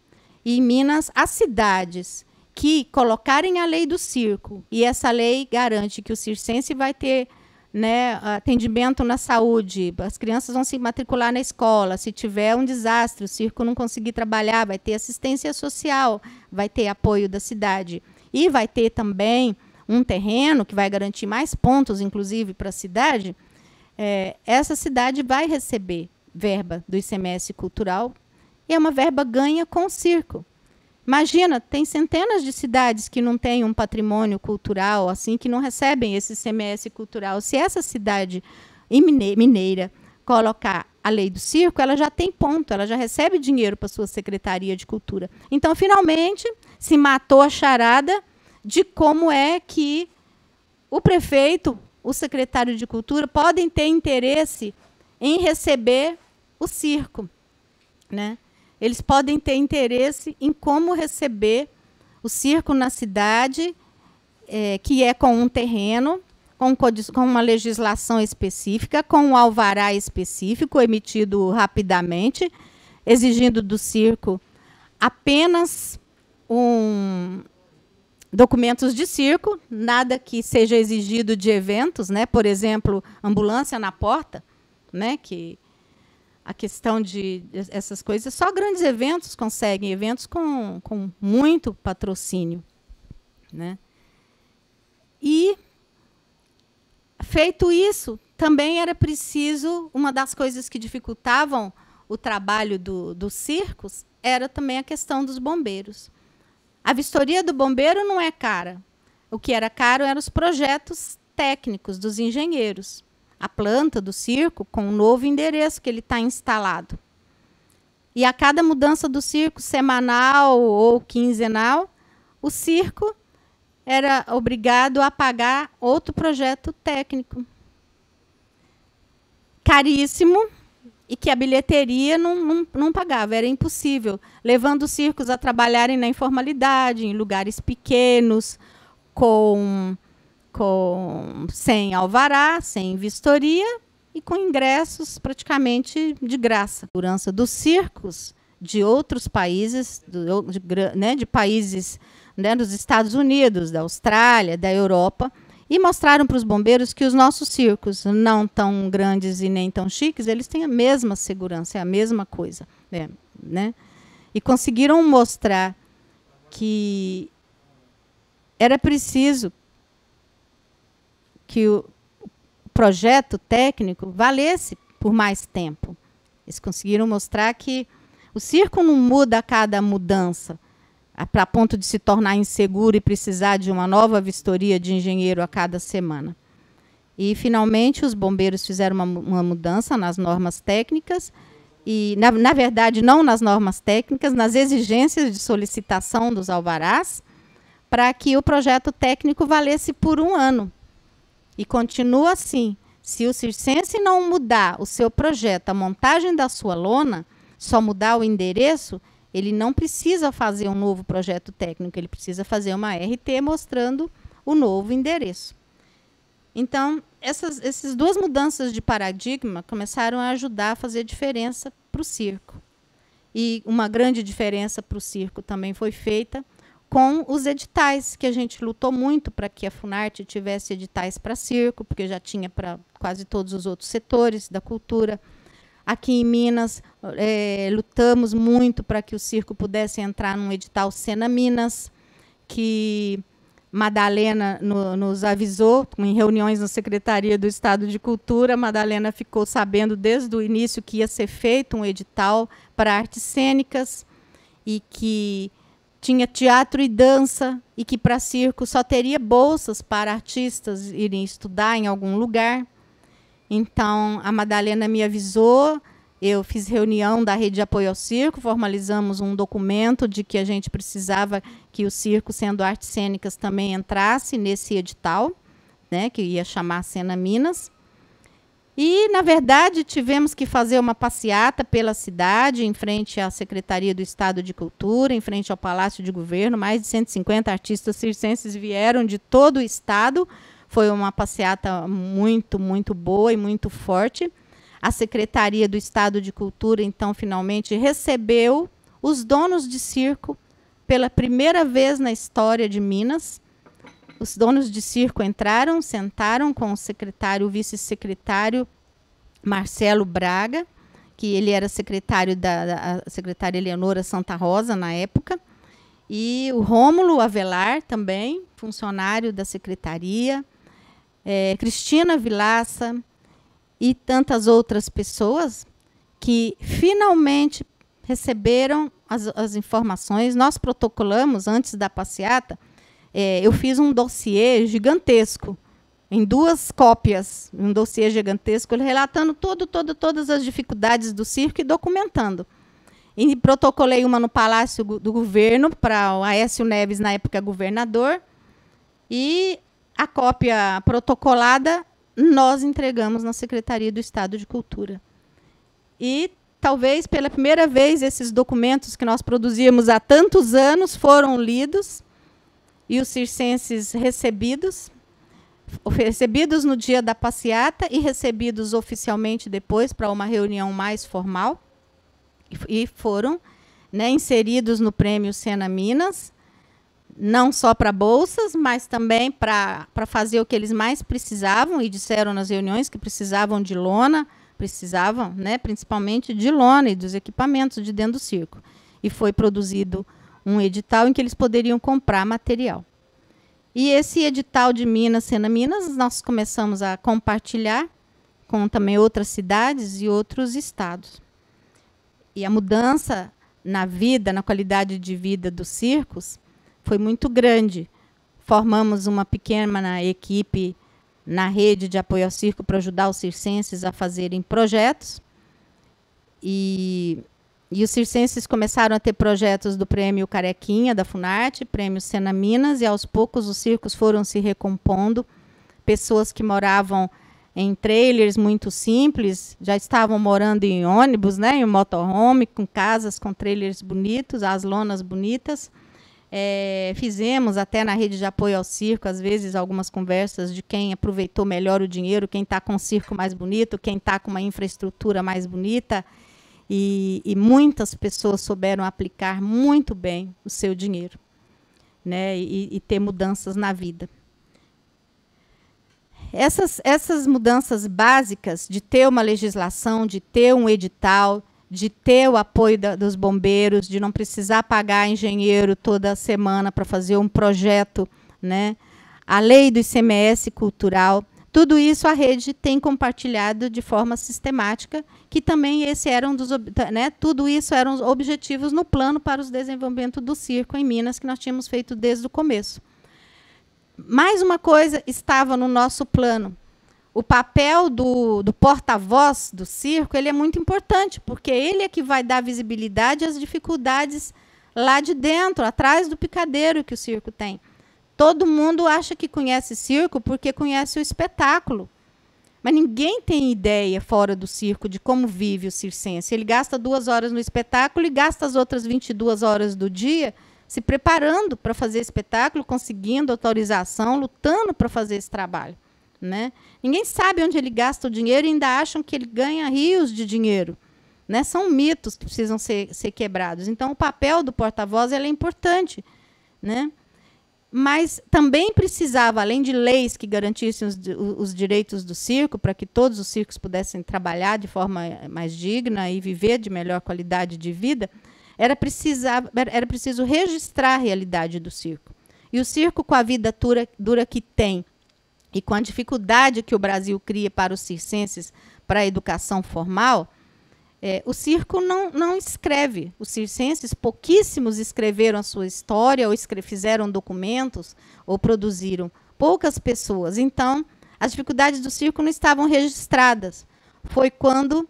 e em Minas, as cidades que colocarem a lei do circo, e essa lei garante que o circense vai ter né, atendimento na saúde, as crianças vão se matricular na escola, se tiver um desastre, o circo não conseguir trabalhar, vai ter assistência social, vai ter apoio da cidade e vai ter também um terreno que vai garantir mais pontos, inclusive, para a cidade, é, essa cidade vai receber verba do ICMS cultural e é uma verba ganha com o circo. Imagina, tem centenas de cidades que não têm um patrimônio cultural, assim, que não recebem esse ICMS cultural. Se essa cidade mineira colocar a lei do circo, ela já tem ponto, ela já recebe dinheiro para sua Secretaria de Cultura. Então, finalmente, se matou a charada de como é que o prefeito, o secretário de Cultura podem ter interesse em receber o circo. Né? Eles podem ter interesse em como receber o circo na cidade, é, que é com um terreno, com, com uma legislação específica, com um alvará específico emitido rapidamente, exigindo do circo apenas um, documentos de circo, nada que seja exigido de eventos, né? Por exemplo, ambulância na porta, né? Que a questão de essas coisas, só grandes eventos conseguem, eventos com, com muito patrocínio. Né? E, feito isso, também era preciso, uma das coisas que dificultavam o trabalho do, dos circos era também a questão dos bombeiros. A vistoria do bombeiro não é cara. O que era caro eram os projetos técnicos dos engenheiros a planta do circo com o um novo endereço que ele está instalado. E a cada mudança do circo, semanal ou quinzenal, o circo era obrigado a pagar outro projeto técnico. Caríssimo, e que a bilheteria não, não, não, pagava, era impossível, levando os circos a trabalharem na informalidade, em lugares pequenos, com com sem alvará, sem vistoria e com ingressos praticamente de graça. Segurança dos circos de outros países, do, de, né, de, países né, dos Estados Unidos, da Austrália, da Europa, e mostraram para os bombeiros que os nossos circos, não tão grandes e nem tão chiques, eles têm a mesma segurança, é a mesma coisa. né? né? E conseguiram mostrar que era preciso que o projeto técnico valesse por mais tempo. Eles conseguiram mostrar que o circo não muda a cada mudança, para ponto de se tornar inseguro e precisar de uma nova vistoria de engenheiro a cada semana. E, finalmente, os bombeiros fizeram uma, uma mudança nas normas técnicas, e, na, na verdade, não nas normas técnicas, nas exigências de solicitação dos alvarás, para que o projeto técnico valesse por um ano. E continua assim. Se o circense não mudar o seu projeto, a montagem da sua lona, só mudar o endereço, ele não precisa fazer um novo projeto técnico, ele precisa fazer uma RT mostrando o novo endereço. Então, essas, essas duas mudanças de paradigma começaram a ajudar a fazer diferença para o circo. E uma grande diferença para o circo também foi feita com os editais, que a gente lutou muito para que a Funarte tivesse editais para circo, porque já tinha para quase todos os outros setores da cultura. Aqui em Minas, é, lutamos muito para que o circo pudesse entrar num edital Sena Minas, que Madalena no, nos avisou, em reuniões na Secretaria do Estado de Cultura, Madalena ficou sabendo desde o início que ia ser feito um edital para artes cênicas e que tinha teatro e dança, e que para circo só teria bolsas para artistas irem estudar em algum lugar. Então, a Madalena me avisou, eu fiz reunião da rede de apoio ao circo, formalizamos um documento de que a gente precisava que o circo, sendo artes cênicas, também entrasse nesse edital, né, que ia chamar Cena Minas. E, na verdade, tivemos que fazer uma passeata pela cidade, em frente à Secretaria do Estado de Cultura, em frente ao Palácio de Governo. Mais de 150 artistas circenses vieram de todo o estado. Foi uma passeata muito, muito boa e muito forte. A Secretaria do Estado de Cultura, então, finalmente recebeu os donos de circo pela primeira vez na história de Minas os donos de circo entraram, sentaram com o secretário, o vice-secretário Marcelo Braga, que ele era secretário da, da secretária Eleonora Santa Rosa na época, e o Rômulo Avelar também, funcionário da secretaria, é, Cristina Vilaça e tantas outras pessoas que finalmente receberam as, as informações. Nós protocolamos antes da passeata é, eu fiz um dossiê gigantesco, em duas cópias, um dossiê gigantesco, relatando todo, todo, todas as dificuldades do circo e documentando. E protocolei uma no Palácio do Governo, para o Aécio Neves, na época governador, e a cópia protocolada nós entregamos na Secretaria do Estado de Cultura. E talvez pela primeira vez esses documentos que nós produzíamos há tantos anos foram lidos e os circenses recebidos, recebidos no dia da passeata e recebidos oficialmente depois para uma reunião mais formal, e foram né, inseridos no prêmio Sena Minas, não só para bolsas, mas também para fazer o que eles mais precisavam, e disseram nas reuniões que precisavam de lona, precisavam, né, principalmente de lona e dos equipamentos de dentro do circo. E foi produzido um edital em que eles poderiam comprar material. E esse edital de Minas, Sena Minas, nós começamos a compartilhar com também outras cidades e outros estados. E a mudança na vida, na qualidade de vida dos circos, foi muito grande. Formamos uma pequena equipe na rede de apoio ao circo para ajudar os circenses a fazerem projetos. E e os circenses começaram a ter projetos do Prêmio Carequinha da Funarte, Prêmio Sena Minas, e aos poucos os circos foram se recompondo. Pessoas que moravam em trailers muito simples, já estavam morando em ônibus, né, em motorhome, com casas, com trailers bonitos, as lonas bonitas. É, fizemos até na rede de apoio ao circo, às vezes, algumas conversas de quem aproveitou melhor o dinheiro, quem está com o circo mais bonito, quem está com uma infraestrutura mais bonita e, e muitas pessoas souberam aplicar muito bem o seu dinheiro né, e, e ter mudanças na vida. Essas, essas mudanças básicas de ter uma legislação, de ter um edital, de ter o apoio da, dos bombeiros, de não precisar pagar engenheiro toda semana para fazer um projeto, né? A lei do ICMS cultural, tudo isso a rede tem compartilhado de forma sistemática, que também esse era um dos, tá, né, tudo isso eram os objetivos no plano para o desenvolvimento do circo em Minas que nós tínhamos feito desde o começo. Mais uma coisa estava no nosso plano. O papel do, do porta-voz do circo ele é muito importante, porque ele é que vai dar visibilidade às dificuldades lá de dentro, atrás do picadeiro que o circo tem. Todo mundo acha que conhece circo porque conhece o espetáculo. Mas ninguém tem ideia fora do circo de como vive o circense. Ele gasta duas horas no espetáculo e gasta as outras 22 horas do dia se preparando para fazer espetáculo, conseguindo autorização, lutando para fazer esse trabalho. Né? Ninguém sabe onde ele gasta o dinheiro e ainda acham que ele ganha rios de dinheiro. Né? São mitos que precisam ser, ser quebrados. Então, o papel do porta-voz é importante. Né? mas também precisava, além de leis que garantissem os, os direitos do circo, para que todos os circos pudessem trabalhar de forma eh, mais digna e viver de melhor qualidade de vida, era, precisava, era preciso registrar a realidade do circo. E o circo, com a vida dura, dura que tem, e com a dificuldade que o Brasil cria para os circenses para a educação formal, é, o circo não, não escreve. Os circenses, pouquíssimos escreveram a sua história, ou fizeram documentos, ou produziram. Poucas pessoas. Então, as dificuldades do circo não estavam registradas. Foi quando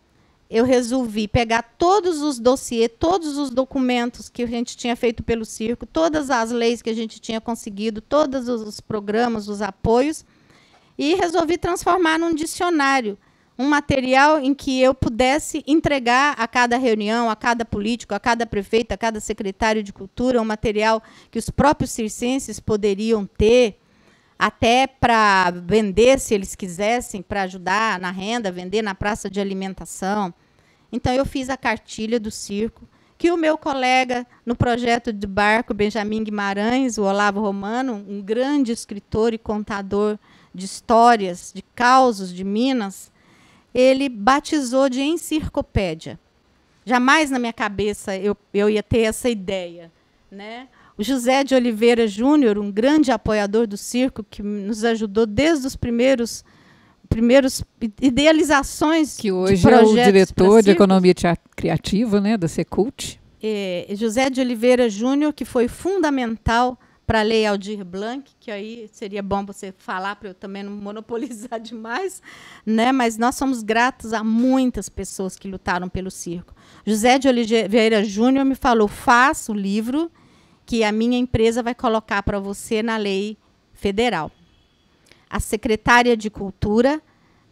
eu resolvi pegar todos os dossiês, todos os documentos que a gente tinha feito pelo circo, todas as leis que a gente tinha conseguido, todos os programas, os apoios, e resolvi transformar num dicionário um material em que eu pudesse entregar a cada reunião, a cada político, a cada prefeito, a cada secretário de cultura, um material que os próprios circenses poderiam ter, até para vender, se eles quisessem, para ajudar na renda, vender na praça de alimentação. Então, eu fiz a cartilha do circo, que o meu colega no projeto de barco, Benjamin Guimarães, o Olavo Romano, um grande escritor e contador de histórias, de causos de Minas, ele batizou de encircopédia. Jamais na minha cabeça eu, eu ia ter essa ideia. Né? O José de Oliveira Júnior, um grande apoiador do circo, que nos ajudou desde os primeiros primeiros idealizações que hoje é o diretor de economia criativa, né, da Secult. É, José de Oliveira Júnior, que foi fundamental para a Lei Aldir Blanc, que aí seria bom você falar para eu também não monopolizar demais, né? mas nós somos gratos a muitas pessoas que lutaram pelo circo. José de Oliveira Júnior me falou: faça o livro que a minha empresa vai colocar para você na lei federal. A secretária de Cultura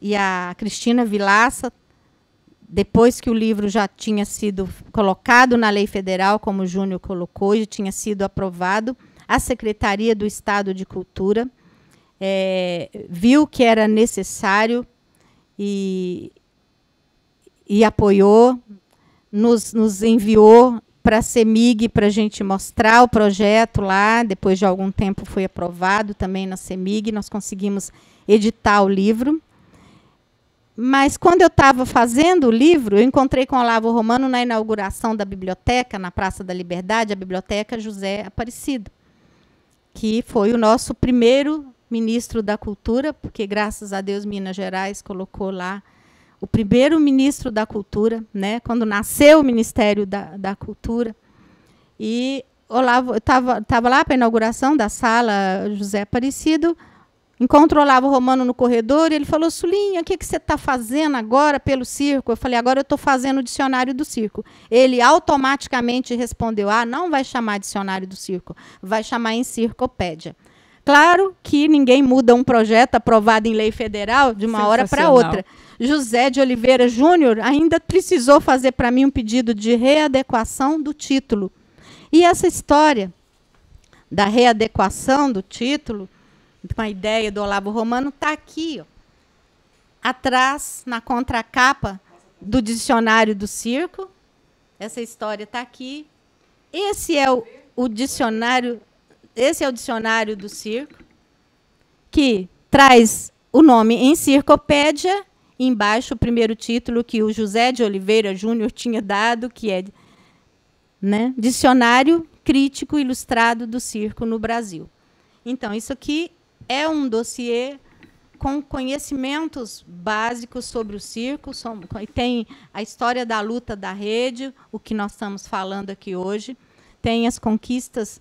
e a Cristina Vilaça, depois que o livro já tinha sido colocado na lei federal, como o Júnior colocou, e tinha sido aprovado, a Secretaria do Estado de Cultura é, viu que era necessário e, e apoiou, nos, nos enviou para a CEMIG para a gente mostrar o projeto lá. Depois de algum tempo foi aprovado também na CEMIG, nós conseguimos editar o livro. Mas quando eu estava fazendo o livro, eu encontrei com Olavo Romano na inauguração da biblioteca, na Praça da Liberdade, a biblioteca José Aparecido que foi o nosso primeiro ministro da Cultura, porque graças a Deus Minas Gerais colocou lá o primeiro ministro da Cultura, né, quando nasceu o Ministério da, da Cultura. E Olavo estava lá para a inauguração da sala José Aparecido encontrou o Lavo Romano no corredor e ele falou: Sulinha, o que, que você está fazendo agora pelo circo? Eu falei: agora eu estou fazendo o dicionário do circo. Ele automaticamente respondeu: ah, não vai chamar dicionário do circo, vai chamar encircopédia. Claro que ninguém muda um projeto aprovado em lei federal de uma hora para outra. José de Oliveira Júnior ainda precisou fazer para mim um pedido de readequação do título. E essa história da readequação do título uma ideia do Olavo Romano, está aqui, ó, atrás, na contracapa do dicionário do circo. Essa história está aqui. Esse é o, o dicionário, esse é o dicionário do circo, que traz o nome Encircopédia, embaixo o primeiro título que o José de Oliveira Júnior tinha dado, que é né, Dicionário Crítico Ilustrado do Circo no Brasil. Então, isso aqui é um dossiê com conhecimentos básicos sobre o circo, tem a história da luta da rede, o que nós estamos falando aqui hoje, tem as conquistas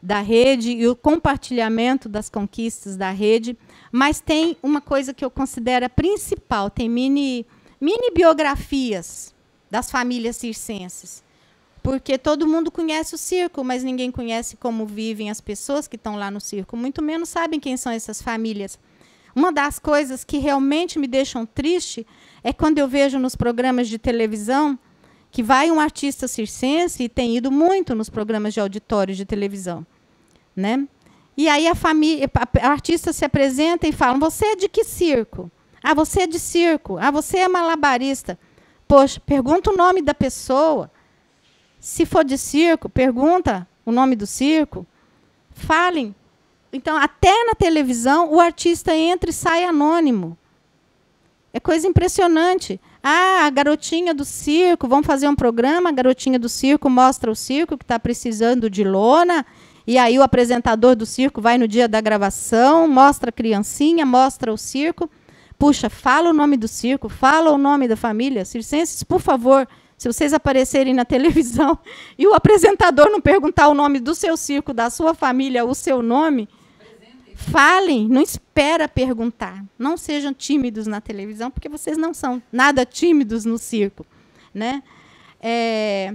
da rede e o compartilhamento das conquistas da rede, mas tem uma coisa que eu considero principal, tem mini, mini biografias das famílias circenses. Porque todo mundo conhece o circo, mas ninguém conhece como vivem as pessoas que estão lá no circo, muito menos sabem quem são essas famílias. Uma das coisas que realmente me deixam triste é quando eu vejo nos programas de televisão que vai um artista circense e tem ido muito nos programas de auditório de televisão, né? E aí a família, a artista se apresenta e fala: "Você é de que circo? Ah, você é de circo. Ah, você é malabarista." Poxa, pergunta o nome da pessoa se for de circo, pergunta o nome do circo. Falem. Então, até na televisão, o artista entra e sai anônimo. É coisa impressionante. Ah, a garotinha do circo, vamos fazer um programa, a garotinha do circo mostra o circo que está precisando de lona. E aí o apresentador do circo vai no dia da gravação, mostra a criancinha, mostra o circo. Puxa, fala o nome do circo, fala o nome da família. Circenses, por favor, se vocês aparecerem na televisão e o apresentador não perguntar o nome do seu circo, da sua família, o seu nome, falem, não espera perguntar. Não sejam tímidos na televisão, porque vocês não são nada tímidos no circo. Né? É,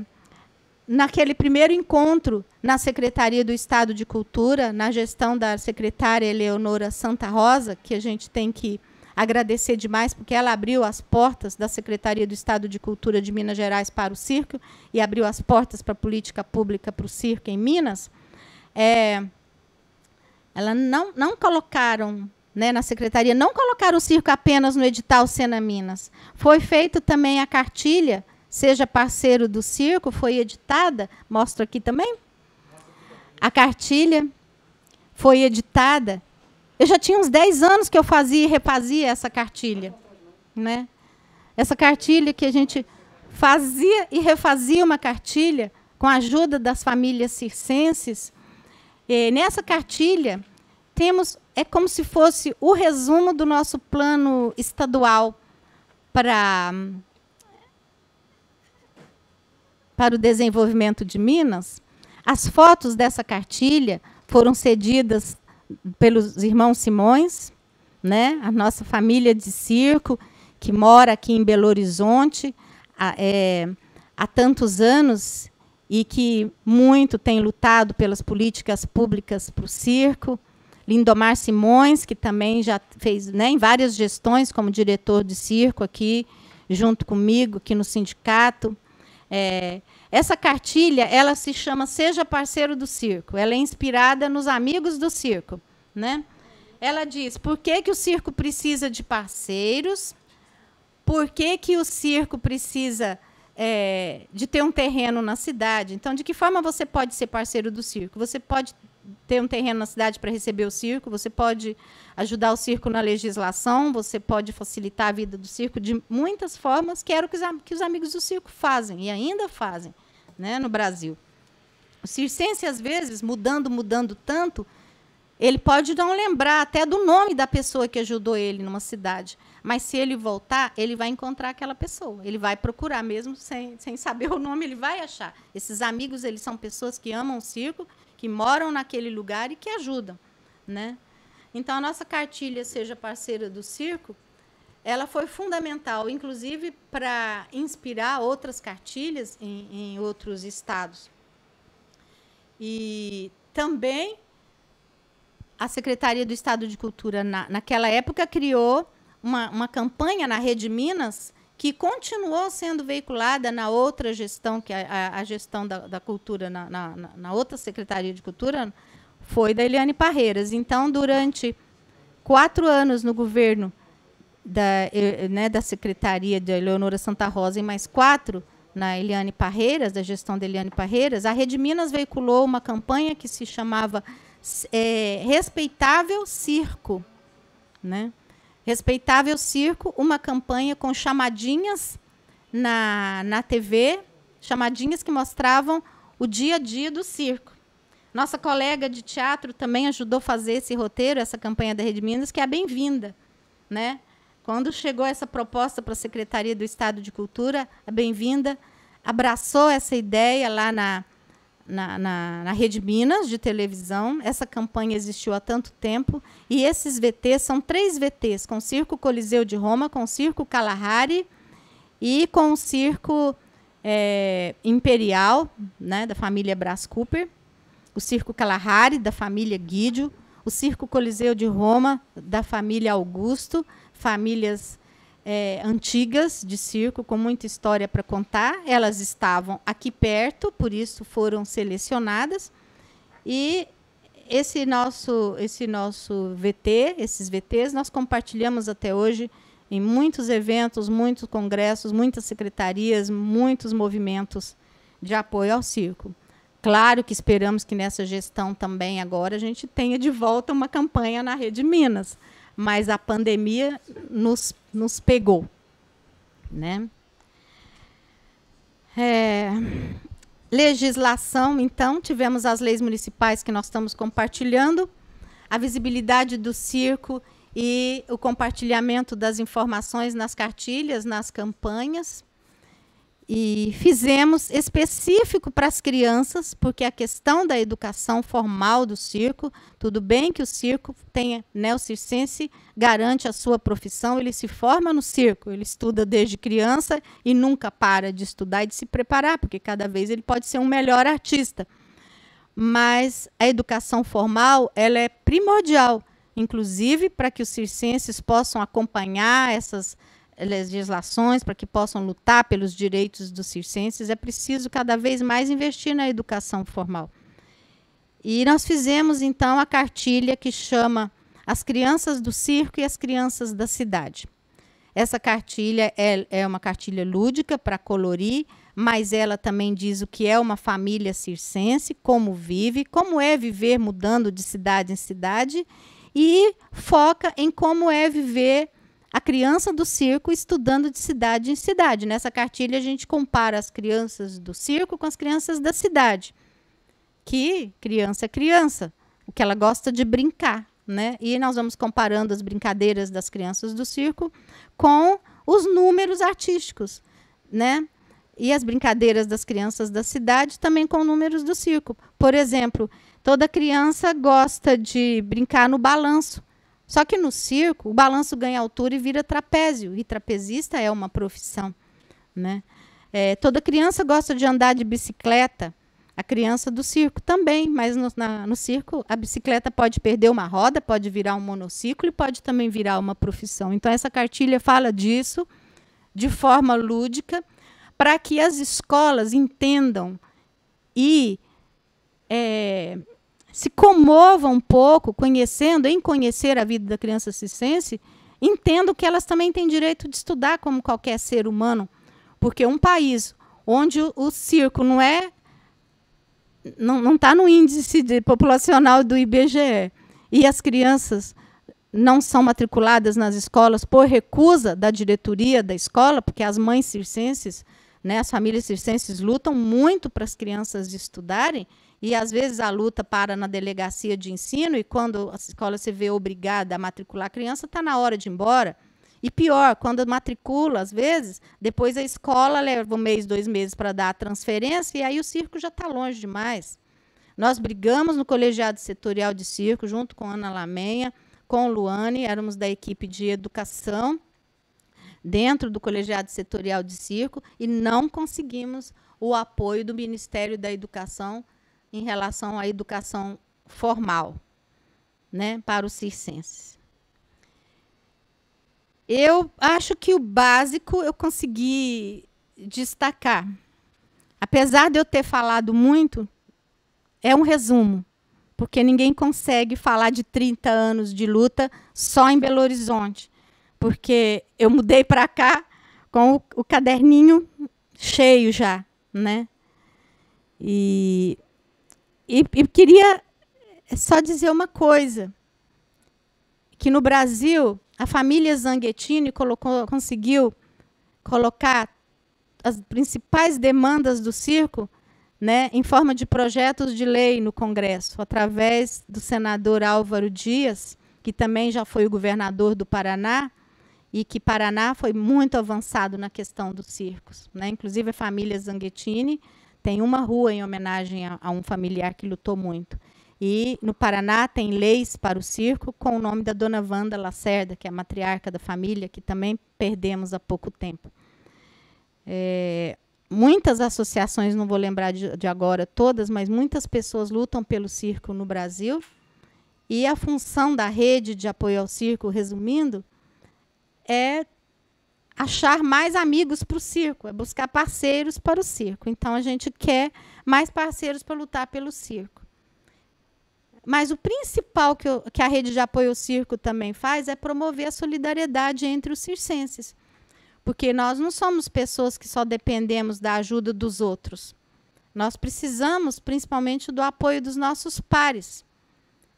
naquele primeiro encontro na Secretaria do Estado de Cultura, na gestão da secretária Eleonora Santa Rosa, que a gente tem que agradecer demais, porque ela abriu as portas da Secretaria do Estado de Cultura de Minas Gerais para o circo e abriu as portas para a política pública para o circo em Minas. É, ela não, não colocaram né, na secretaria, não colocaram o circo apenas no edital Sena Minas. Foi feito também a cartilha, seja parceiro do circo, foi editada, mostro aqui também. A cartilha foi editada eu já tinha uns 10 anos que eu fazia e refazia essa cartilha. Né? Essa cartilha que a gente fazia e refazia uma cartilha com a ajuda das famílias circenses. E nessa cartilha temos é como se fosse o resumo do nosso plano estadual para para o desenvolvimento de Minas. As fotos dessa cartilha foram cedidas pelos irmãos Simões, né? a nossa família de circo, que mora aqui em Belo Horizonte há, é, há tantos anos e que muito tem lutado pelas políticas públicas para o circo. Lindomar Simões, que também já fez né, em várias gestões como diretor de circo aqui, junto comigo, aqui no sindicato. É, essa cartilha, ela se chama Seja Parceiro do Circo. Ela é inspirada nos amigos do circo, né? Ela diz: "Por que que o circo precisa de parceiros? Por que que o circo precisa é, de ter um terreno na cidade. Então, de que forma você pode ser parceiro do circo? Você pode ter um terreno na cidade para receber o circo, você pode ajudar o circo na legislação, você pode facilitar a vida do circo de muitas formas, que era o que os, que os amigos do circo fazem e ainda fazem né, no Brasil. O circense, às vezes, mudando, mudando tanto, ele pode não lembrar até do nome da pessoa que ajudou ele numa cidade. Mas se ele voltar, ele vai encontrar aquela pessoa. Ele vai procurar, mesmo sem, sem saber o nome, ele vai achar. Esses amigos, eles são pessoas que amam o circo, que moram naquele lugar e que ajudam. Né? Então, a nossa cartilha Seja Parceira do Circo ela foi fundamental, inclusive para inspirar outras cartilhas em, em outros estados. E também a Secretaria do Estado de Cultura, na, naquela época, criou uma, uma campanha na Rede Minas que continuou sendo veiculada na outra gestão, que é a, a gestão da, da cultura, na, na, na, outra Secretaria de Cultura, foi da Eliane Parreiras. Então, durante quatro anos no governo da, né, da Secretaria de Eleonora Santa Rosa e mais quatro, na Eliane Parreiras, da gestão da Eliane Parreiras, a Rede Minas veiculou uma campanha que se chamava é, Respeitável Circo. Né? Respeitável Circo, uma campanha com chamadinhas na, na TV, chamadinhas que mostravam o dia a dia do circo. Nossa colega de teatro também ajudou a fazer esse roteiro, essa campanha da Rede Minas, que é bem-vinda. Né? Quando chegou essa proposta para a Secretaria do Estado de Cultura, a Bem-vinda abraçou essa ideia lá na, na, na, na, Rede Minas de televisão. Essa campanha existiu há tanto tempo. E esses VTs são três VTs, com o Circo Coliseu de Roma, com o Circo Kalahari e com o Circo é, Imperial, né, da família Brás Cooper, o Circo Kalahari, da família Guidio, o Circo Coliseu de Roma, da família Augusto famílias é, antigas de circo, com muita história para contar. Elas estavam aqui perto, por isso foram selecionadas. E esse nosso, esse nosso VT, esses VTs, nós compartilhamos até hoje em muitos eventos, muitos congressos, muitas secretarias, muitos movimentos de apoio ao circo. Claro que esperamos que nessa gestão também agora a gente tenha de volta uma campanha na Rede Minas mas a pandemia nos, nos pegou, né? É, legislação, então, tivemos as leis municipais que nós estamos compartilhando, a visibilidade do circo e o compartilhamento das informações nas cartilhas, nas campanhas e fizemos específico para as crianças, porque a questão da educação formal do circo, tudo bem que o circo tenha, né, o circense garante a sua profissão, ele se forma no circo, ele estuda desde criança e nunca para de estudar e de se preparar, porque cada vez ele pode ser um melhor artista. Mas a educação formal, ela é primordial, inclusive para que os circenses possam acompanhar essas legislações para que possam lutar pelos direitos dos circenses, é preciso cada vez mais investir na educação formal. E nós fizemos então a cartilha que chama As Crianças do Circo e as Crianças da Cidade. Essa cartilha é, é uma cartilha lúdica para colorir, mas ela também diz o que é uma família circense, como vive, como é viver mudando de cidade em cidade e foca em como é viver a criança do circo estudando de cidade em cidade. Nessa cartilha a gente compara as crianças do circo com as crianças da cidade. Que criança é criança, o que ela gosta de brincar, né? E nós vamos comparando as brincadeiras das crianças do circo com os números artísticos, né? E as brincadeiras das crianças da cidade também com números do circo. Por exemplo, toda criança gosta de brincar no balanço. Só que no circo, o balanço ganha altura e vira trapézio, e trapezista é uma profissão. Né? É, toda criança gosta de andar de bicicleta, a criança do circo também, mas no, na, no, circo a bicicleta pode perder uma roda, pode virar um monociclo e pode também virar uma profissão. Então, essa cartilha fala disso de forma lúdica para que as escolas entendam e é, se comova um pouco, conhecendo, em conhecer a vida da criança cistense, entendo que elas também têm direito de estudar como qualquer ser humano, porque um país onde o, o circo não é não está no índice de, populacional do IBGE e as crianças não são matriculadas nas escolas por recusa da diretoria da escola, porque as mães circenses, né, as famílias circenses lutam muito para as crianças estudarem, e às vezes a luta para na delegacia de ensino e quando a escola se vê obrigada a matricular a criança, está na hora de ir embora. E pior, quando matricula, às vezes, depois a escola leva um mês, dois meses para dar a transferência e aí o circo já está longe demais. Nós brigamos no colegiado setorial de circo, junto com Ana Lamenha, com Luane, éramos da equipe de educação dentro do colegiado setorial de circo e não conseguimos o apoio do Ministério da Educação em relação à educação formal né, para os circenses. Eu acho que o básico eu consegui destacar. Apesar de eu ter falado muito, é um resumo, porque ninguém consegue falar de 30 anos de luta só em Belo Horizonte, porque eu mudei para cá com o, o, caderninho cheio já, né? E e, e queria só dizer uma coisa, que no Brasil a família Zanguettini colocou, conseguiu colocar as principais demandas do circo né, em forma de projetos de lei no Congresso, através do senador Álvaro Dias, que também já foi o governador do Paraná, e que Paraná foi muito avançado na questão dos circos, né, inclusive a família Zanguettini tem uma rua em homenagem a, a um familiar que lutou muito. E no Paraná tem leis para o circo com o nome da dona Wanda Lacerda, que é a matriarca da família, que também perdemos há pouco tempo. É, muitas associações, não vou lembrar de, de, agora todas, mas muitas pessoas lutam pelo circo no Brasil. E a função da rede de apoio ao circo, resumindo, é achar mais amigos para o circo, é buscar parceiros para o circo. Então a gente quer mais parceiros para lutar pelo circo. Mas o principal que, eu, que, a rede de apoio ao circo também faz é promover a solidariedade entre os circenses. Porque nós não somos pessoas que só dependemos da ajuda dos outros. Nós precisamos principalmente do apoio dos nossos pares.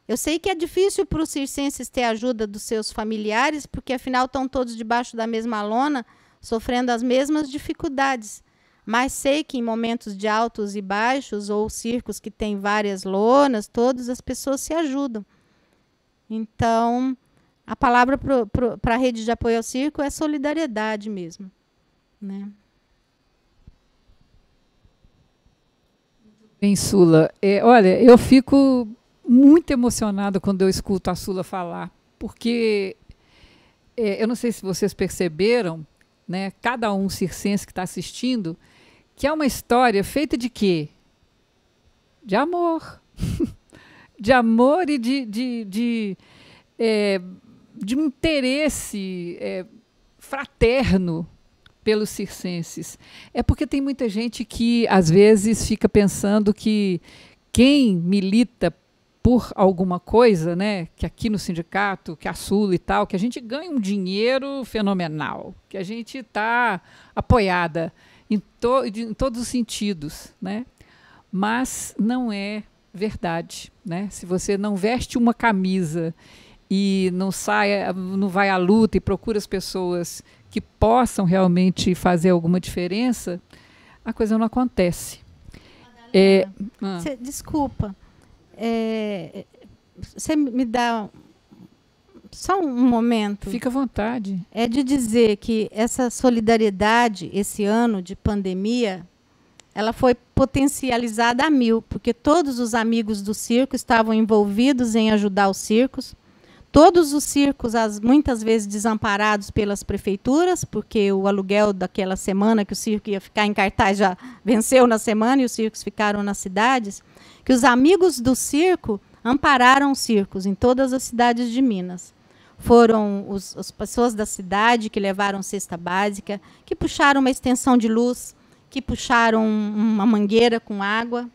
Eu sei que é difícil para os circenses ter ajuda dos seus familiares, porque afinal estão todos debaixo da mesma lona, sofrendo as mesmas dificuldades. Mas sei que em momentos de altos e baixos, ou circos que têm várias lonas, todas as pessoas se ajudam. Então, a palavra para a rede de apoio ao circo é solidariedade mesmo. Né? Bem, Sula, é, olha, eu fico muito emocionada quando eu escuto a Sula falar, porque é, eu não sei se vocês perceberam, né, cada um circense que está assistindo, que é uma história feita de quê? De amor. de amor e de, de, de, é, de um interesse é, fraterno pelos circenses. É porque tem muita gente que, às vezes, fica pensando que quem milita por alguma coisa, né? Que aqui no sindicato, que a Sul e tal, que a gente ganha um dinheiro fenomenal, que a gente está apoiada em, to em todos os sentidos, né? Mas não é verdade, né? Se você não veste uma camisa e não sai, não vai à luta e procura as pessoas que possam realmente fazer alguma diferença, a coisa não acontece. É, ah. Cê, desculpa, é, você me dá só um momento. Fica à vontade. É de dizer que essa solidariedade, esse ano de pandemia, ela foi potencializada a mil, porque todos os amigos do circo estavam envolvidos em ajudar os circos. Todos os circos, as, muitas vezes desamparados pelas prefeituras, porque o aluguel daquela semana que o circo ia ficar em cartaz já venceu na semana e os circos ficaram nas cidades que os amigos do circo ampararam circos em todas as cidades de Minas. Foram os, as pessoas da cidade que levaram cesta básica, que puxaram uma extensão de luz, que puxaram uma mangueira com água,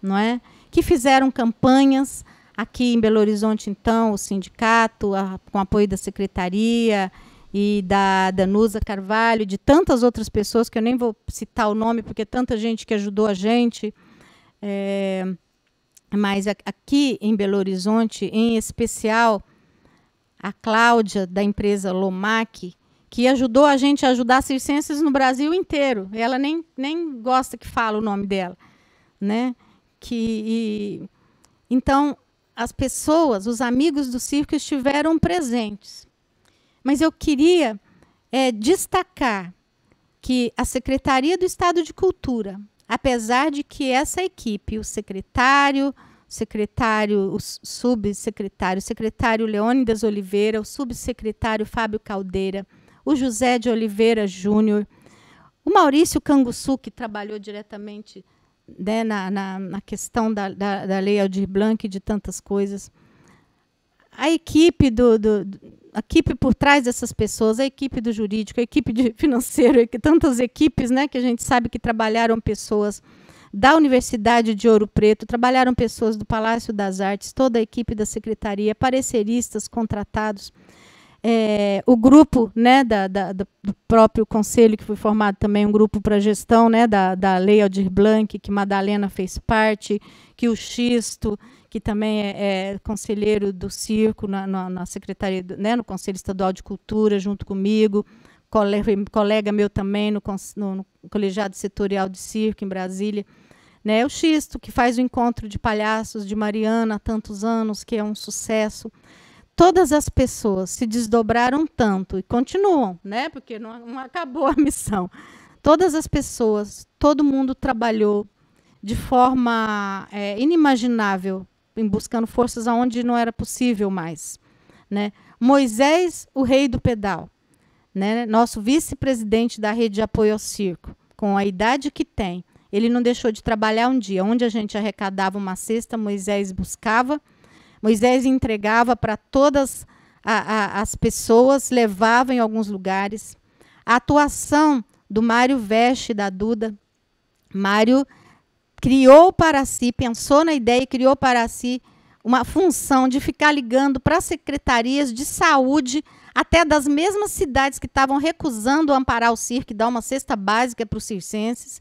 não é? que fizeram campanhas aqui em Belo Horizonte, então, o sindicato, a, com apoio da secretaria, e da Danusa Carvalho, de tantas outras pessoas que eu nem vou citar o nome, porque é tanta gente que ajudou a gente. É, mas aqui em Belo Horizonte, em especial, a Cláudia, da empresa Lomac, que ajudou a gente a ajudar circenses no Brasil inteiro. Ela nem, nem gosta que fala o nome dela. Né? Que, e, então, as pessoas, os amigos do circo estiveram presentes. Mas eu queria é, destacar que a Secretaria do Estado de Cultura, apesar de que essa equipe, o secretário, secretário, o subsecretário, o secretário Leônidas Oliveira, o subsecretário Fábio Caldeira, o José de Oliveira Júnior, o Maurício Canguçu, que trabalhou diretamente né, na, na, na, questão da, da, da Lei Aldir Blanc e de tantas coisas, a equipe do, do, a equipe por trás dessas pessoas, a equipe do jurídico, a equipe de financeiro, tantas equipes, né, que a gente sabe que trabalharam pessoas da Universidade de Ouro Preto, trabalharam pessoas do Palácio das Artes, toda a equipe da secretaria, pareceristas contratados, é, o grupo né, da, da, do próprio conselho, que foi formado também um grupo para gestão né, da, da Lei Aldir Blanc, que Madalena fez parte, que o Xisto, que também é, é conselheiro do circo na, na, na secretaria, né, no Conselho Estadual de Cultura, junto comigo, colega, colega meu também no, no, no, colegiado setorial de circo em Brasília, né, o Xisto que faz o encontro de palhaços de Mariana há tantos anos, que é um sucesso. Todas as pessoas se desdobraram tanto e continuam, né, porque não, não acabou a missão. Todas as pessoas, todo mundo trabalhou de forma é, inimaginável buscando forças aonde não era possível mais. Né? Moisés, o rei do pedal, né? nosso vice-presidente da rede de apoio ao circo, com a idade que tem, ele não deixou de trabalhar um dia. Onde a gente arrecadava uma cesta, Moisés buscava, Moisés entregava para todas a, a, as pessoas, levava em alguns lugares. A atuação do Mário Veste da Duda. Mário criou para si, pensou na ideia e criou para si uma função de ficar ligando para secretarias de saúde, até das mesmas cidades que estavam recusando amparar o circo e dar uma cesta básica para os circenses,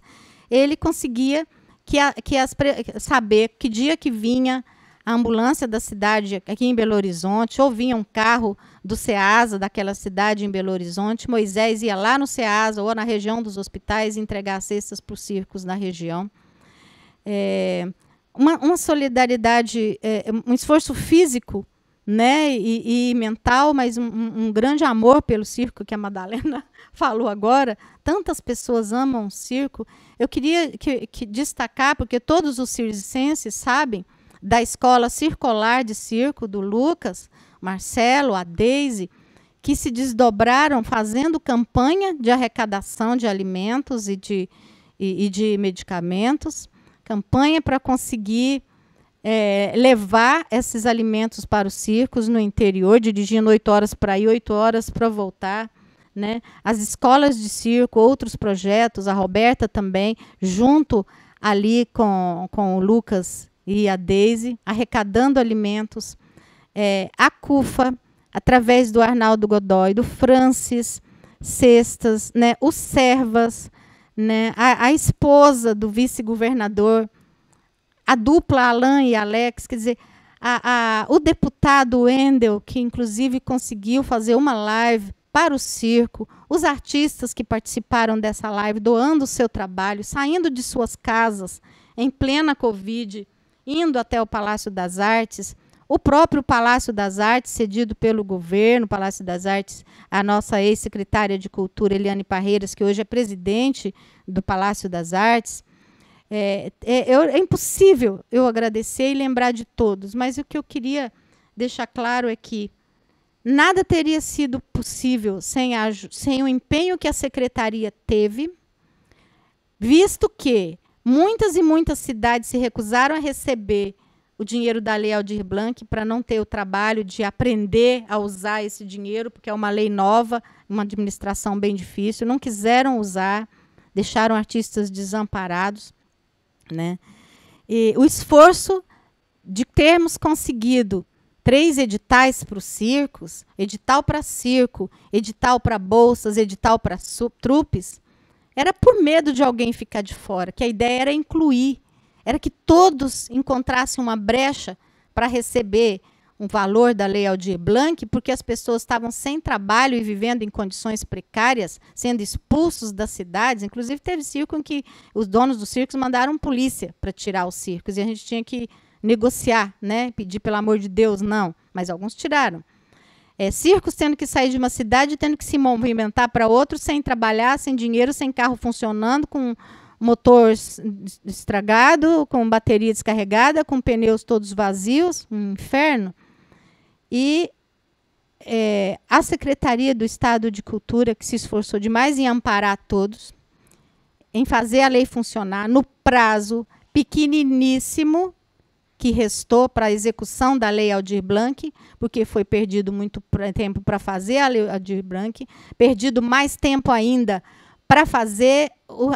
ele conseguia que, a, que as, saber que dia que vinha a ambulância da cidade aqui em Belo Horizonte, ou vinha um carro do SEASA, daquela cidade em Belo Horizonte, Moisés ia lá no SEASA ou na região dos hospitais entregar cestas para os circos na região é, uma, uma, solidariedade, é, um esforço físico né, e, e mental, mas um, um, grande amor pelo circo que a Madalena falou agora. Tantas pessoas amam o circo. Eu queria que, que destacar, porque todos os circenses sabem da escola circular de circo do Lucas, Marcelo, a Deise, que se desdobraram fazendo campanha de arrecadação de alimentos e de, e, e de medicamentos campanha para conseguir é, levar esses alimentos para os circos no interior, dirigindo oito horas para ir, oito horas para voltar. Né? As escolas de circo, outros projetos, a Roberta também, junto ali com, com o Lucas e a Daisy, arrecadando alimentos. É, a CUFA, através do Arnaldo Godoy, do Francis Cestas, né? Os Servas, né? a, a esposa do vice-governador, a dupla Alain e Alex, quer dizer, a, a, o deputado Wendel, que inclusive conseguiu fazer uma live para o circo, os artistas que participaram dessa live, doando o seu trabalho, saindo de suas casas em plena Covid, indo até o Palácio das Artes, o próprio Palácio das Artes, cedido pelo governo, Palácio das Artes, a nossa ex-secretária de Cultura, Eliane Parreiras, que hoje é presidente do Palácio das Artes, é, é, é, impossível eu agradecer e lembrar de todos, mas o que eu queria deixar claro é que nada teria sido possível sem, a, sem o empenho que a secretaria teve, visto que muitas e muitas cidades se recusaram a receber o dinheiro da Lei Aldir Blanc para não ter o trabalho de aprender a usar esse dinheiro, porque é uma lei nova, uma administração bem difícil. Não quiseram usar, deixaram artistas desamparados. Né? E o esforço de termos conseguido três editais para os circos, edital para circo, edital para bolsas, edital para trupes, era por medo de alguém ficar de fora, que a ideia era incluir era que todos encontrassem uma brecha para receber um valor da Lei Aldir Blanc, porque as pessoas estavam sem trabalho e vivendo em condições precárias, sendo expulsos das cidades. Inclusive, teve circo em que os donos dos circos mandaram polícia para tirar os circos, e a gente tinha que negociar, né? pedir, pelo amor de Deus, não. Mas alguns tiraram. É, circos tendo que sair de uma cidade, tendo que se movimentar para outro, sem trabalhar, sem dinheiro, sem carro funcionando, com motor estragado, com bateria descarregada, com pneus todos vazios, um inferno. E é, a Secretaria do Estado de Cultura, que se esforçou demais em amparar todos, em fazer a lei funcionar no prazo pequeniníssimo que restou para a execução da Lei Aldir Blanc, porque foi perdido muito tempo para fazer a Lei Aldir Blanc, perdido mais tempo ainda para fazer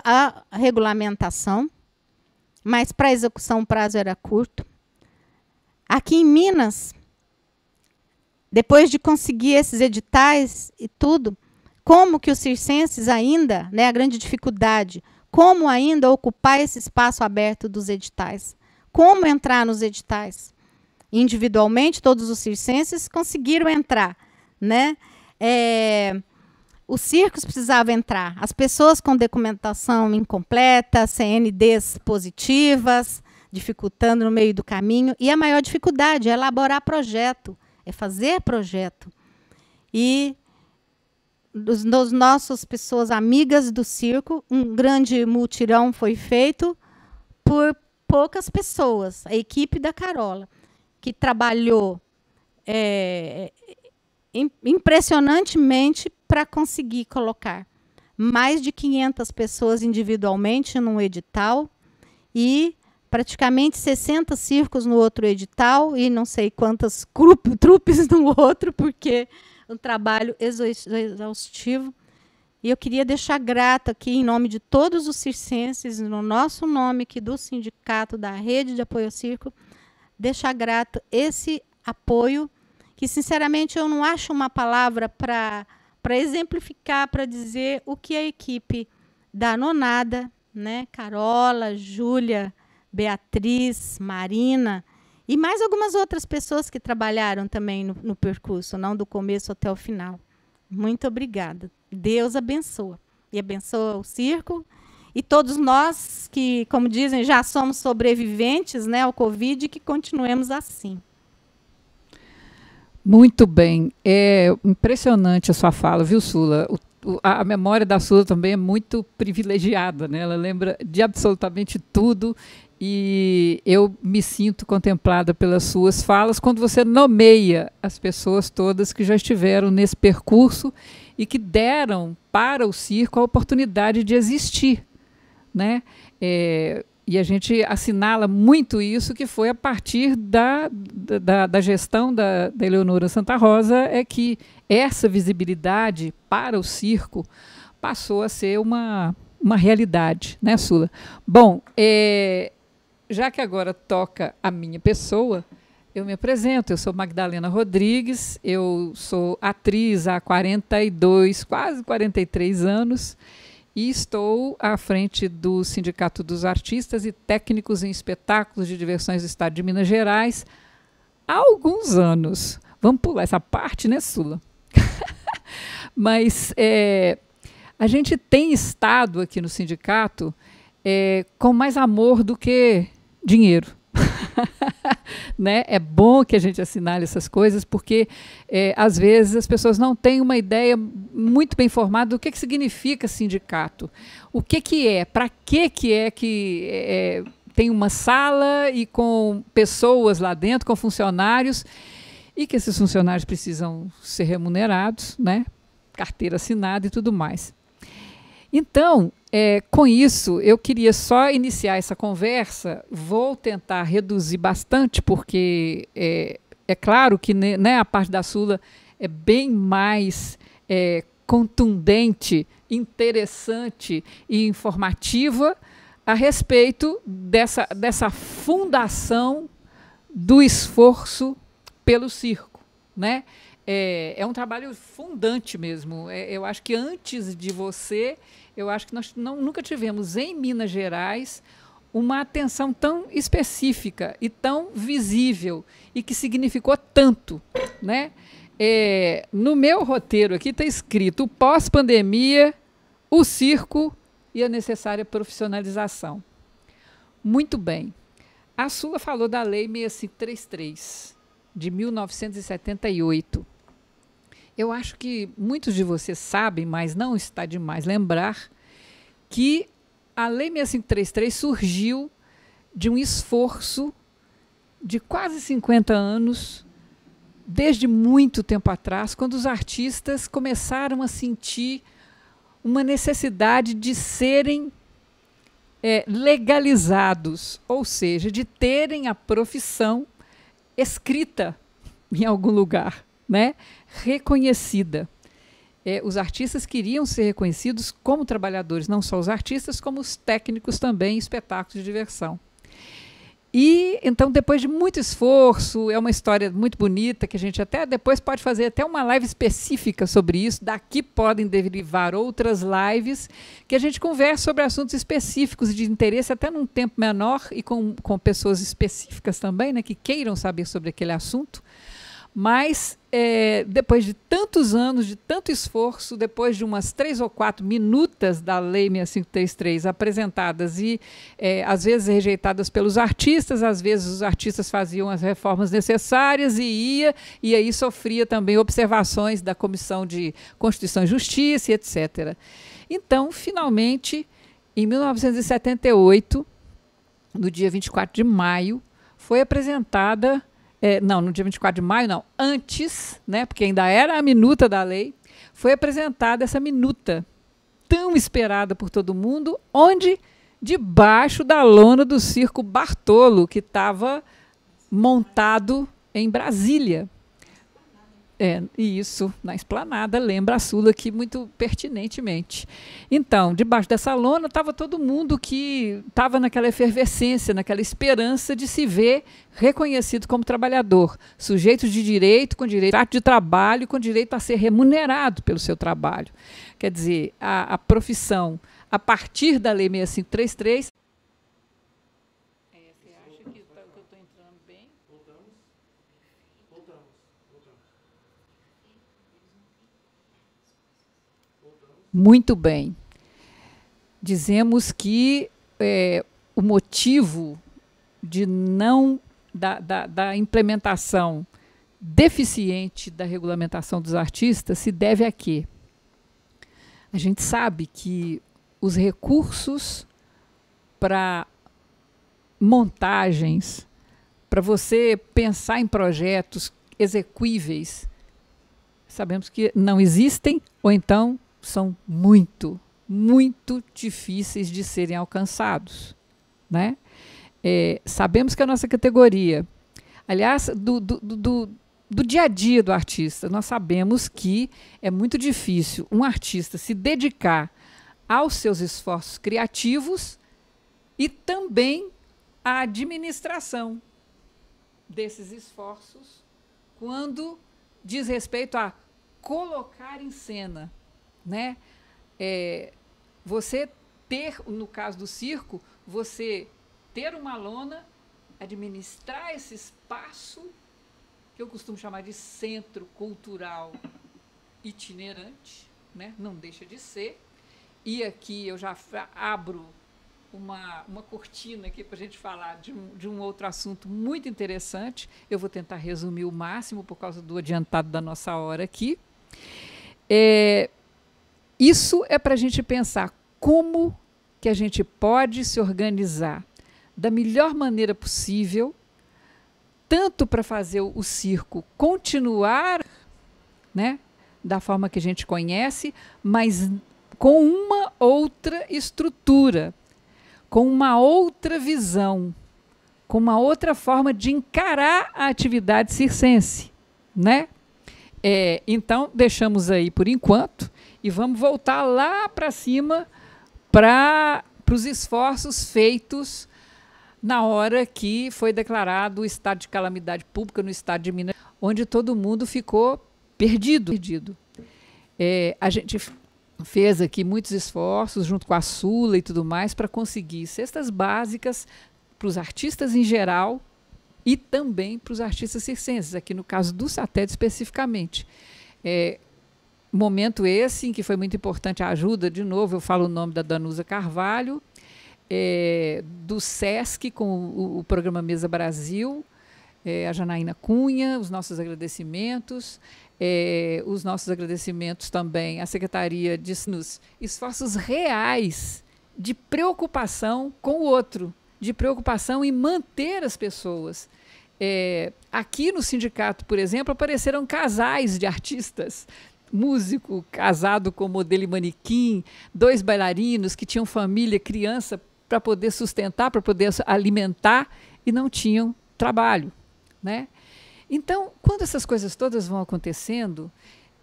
a regulamentação, mas para execução o prazo era curto. Aqui em Minas, depois de conseguir esses editais e tudo, como que os circenses ainda, né, a grande dificuldade, como ainda ocupar esse espaço aberto dos editais? Como entrar nos editais? Individualmente, todos os circenses conseguiram entrar, né? É, os circos precisavam entrar, as pessoas com documentação incompleta, CNDs positivas, dificultando no meio do caminho. E a maior dificuldade é elaborar projeto, é fazer projeto. E dos, nossos pessoas amigas do circo, um grande multirão foi feito por poucas pessoas, a equipe da Carola, que trabalhou é, impressionantemente para conseguir colocar mais de 500 pessoas individualmente num edital e praticamente 60 circos no outro edital e não sei quantas trupes no outro, porque um trabalho exaustivo. E eu queria deixar grato aqui, em nome de todos os circenses, no nosso nome aqui do sindicato, da rede de apoio ao circo, deixar grato esse apoio, que sinceramente eu não acho uma palavra para para exemplificar, para dizer o que a equipe da Nonada, né, Carola, Júlia, Beatriz, Marina e mais algumas outras pessoas que trabalharam também no, no percurso, não do começo até o final. Muito obrigada. Deus abençoa. E abençoa o circo e todos nós que, como dizem, já somos sobreviventes né, ao Covid, que continuemos assim. Muito bem. É impressionante a sua fala, viu, Sula? O a memória da Sula também é muito privilegiada, né? Ela lembra de absolutamente tudo e eu me sinto contemplada pelas suas falas quando você nomeia as pessoas todas que já estiveram nesse percurso e que deram para o circo a oportunidade de existir, né? É, e a gente assinala muito isso, que foi a partir da, da, da gestão da, da Eleonora Santa Rosa, é que essa visibilidade para o circo passou a ser uma, uma realidade, né, Sula? Bom, é, já que agora toca a minha pessoa, eu me apresento, eu sou Magdalena Rodrigues, eu sou atriz há 42, quase 43 anos, e estou à frente do Sindicato dos Artistas e Técnicos em Espetáculos de Diversões do Estado de Minas Gerais há alguns anos. Vamos pular essa parte, né, Sula? Mas é, a gente tem estado aqui no sindicato é, com mais amor do que dinheiro. né? É bom que a gente assinale essas coisas, porque é, às vezes as pessoas não têm uma ideia muito bem formada do que, que significa sindicato. O que, que é? Para que, que é que. É, é, tem uma sala e com pessoas lá dentro, com funcionários, e que esses funcionários precisam ser remunerados, né? carteira assinada e tudo mais. Então, é, com isso, eu queria só iniciar essa conversa. Vou tentar reduzir bastante, porque é, é claro que né, né, a parte da Sula é bem mais é, contundente, interessante e informativa a respeito dessa, dessa fundação do esforço pelo circo. Né? É, é um trabalho fundante mesmo. É, eu acho que antes de você eu acho que nós não, nunca tivemos em Minas Gerais uma atenção tão específica e tão visível e que significou tanto, né? É, no meu roteiro aqui está escrito pós-pandemia, o circo e a necessária profissionalização. Muito bem. A Sula falou da Lei 633, de 1978. Eu acho que muitos de vocês sabem, mas não está demais lembrar, que a Lei 6533 surgiu de um esforço de quase 50 anos, desde muito tempo atrás, quando os artistas começaram a sentir uma necessidade de serem é, legalizados, ou seja, de terem a profissão escrita em algum lugar, né? reconhecida. É, os artistas queriam ser reconhecidos como trabalhadores, não só os artistas, como os técnicos também, espetáculos de diversão. E então, depois de muito esforço, é uma história muito bonita que a gente até depois pode fazer até uma live específica sobre isso. Daqui podem derivar outras lives que a gente conversa sobre assuntos específicos de interesse, até num tempo menor e com, com pessoas específicas também, né, que queiram saber sobre aquele assunto. Mas é, depois de tantos anos, de tanto esforço, depois de umas três ou quatro minutas da Lei 6533 apresentadas e é, às vezes rejeitadas pelos artistas, às vezes os artistas faziam as reformas necessárias e ia, e aí sofria também observações da Comissão de Constituição e Justiça, etc. Então, finalmente, em 1978, no dia 24 de maio, foi apresentada é, não, no dia 24 de maio, não, antes, né, porque ainda era a minuta da lei, foi apresentada essa minuta tão esperada por todo mundo, onde debaixo da lona do circo Bartolo, que estava montado em Brasília. É, e isso na esplanada lembra a Sula aqui muito pertinentemente. Então, debaixo dessa lona estava todo mundo que estava naquela efervescência, naquela esperança de se ver reconhecido como trabalhador, sujeito de direito, com direito de trabalho, com direito a ser remunerado pelo seu trabalho. Quer dizer, a, a profissão, a partir da Lei 6533, Muito bem. Dizemos que é, o motivo de não da, da, da implementação deficiente da regulamentação dos artistas se deve a quê? A gente sabe que os recursos para montagens, para você pensar em projetos execuíveis, sabemos que não existem ou então são muito, muito difíceis de serem alcançados. Né? É, sabemos que a nossa categoria, aliás, do, do, do, do dia a dia do artista, nós sabemos que é muito difícil um artista se dedicar aos seus esforços criativos e também à administração desses esforços quando diz respeito a colocar em cena né? É, você ter, no caso do circo, você ter uma lona, administrar esse espaço que eu costumo chamar de centro cultural itinerante, né? Não deixa de ser. E aqui eu já abro uma, uma cortina aqui para a gente falar de um, de um outro assunto muito interessante. Eu vou tentar resumir o máximo por causa do adiantado da nossa hora aqui. É, isso é para a gente pensar como que a gente pode se organizar da melhor maneira possível, tanto para fazer o circo continuar, né, da forma que a gente conhece, mas com uma outra estrutura, com uma outra visão, com uma outra forma de encarar a atividade circense, né? É, então deixamos aí por enquanto e vamos voltar lá para cima para os esforços feitos na hora que foi declarado o estado de calamidade pública no estado de Minas, onde todo mundo ficou perdido. perdido. É, a gente fez aqui muitos esforços junto com a Sula e tudo mais para conseguir cestas básicas para os artistas em geral e também para os artistas circenses, aqui no caso do satélite especificamente. É, momento esse em que foi muito importante a ajuda, de novo, eu falo o nome da Danusa Carvalho, é, do SESC com o, o programa Mesa Brasil, é, a Janaína Cunha, os nossos agradecimentos, é, os nossos agradecimentos também à Secretaria disse nos esforços reais de preocupação com o outro, de preocupação em manter as pessoas. É, aqui no sindicato, por exemplo, apareceram casais de artistas músico casado com modelo e manequim, dois bailarinos que tinham família, criança para poder sustentar, para poder alimentar e não tinham trabalho, né? Então, quando essas coisas todas vão acontecendo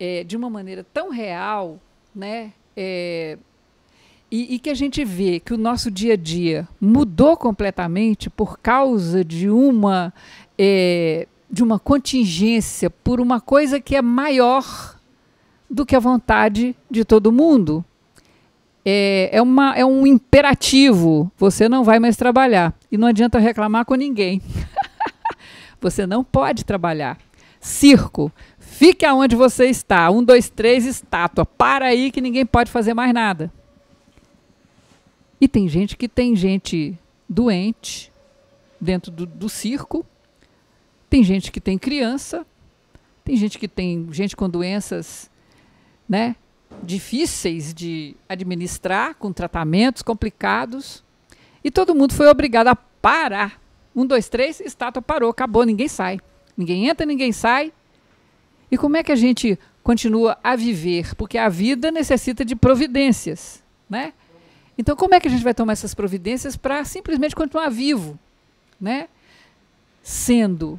é, de uma maneira tão real, né? É, e, e, que a gente vê que o nosso dia a dia mudou completamente por causa de uma é, de uma contingência, por uma coisa que é maior do que a vontade de todo mundo. É, é, uma, é um imperativo. Você não vai mais trabalhar. E não adianta reclamar com ninguém. você não pode trabalhar. Circo. Fique aonde você está. Um, dois, três, estátua. Para aí que ninguém pode fazer mais nada. E tem gente que tem gente doente dentro do, do circo. Tem gente que tem criança. Tem gente que tem gente com doenças né, difíceis de administrar, com tratamentos complicados. E todo mundo foi obrigado a parar. Um, dois, três, estátua parou, acabou, ninguém sai. Ninguém entra, ninguém sai. E como é que a gente continua a viver? Porque a vida necessita de providências, né? Então, como é que a gente vai tomar essas providências para simplesmente continuar vivo, né? Sendo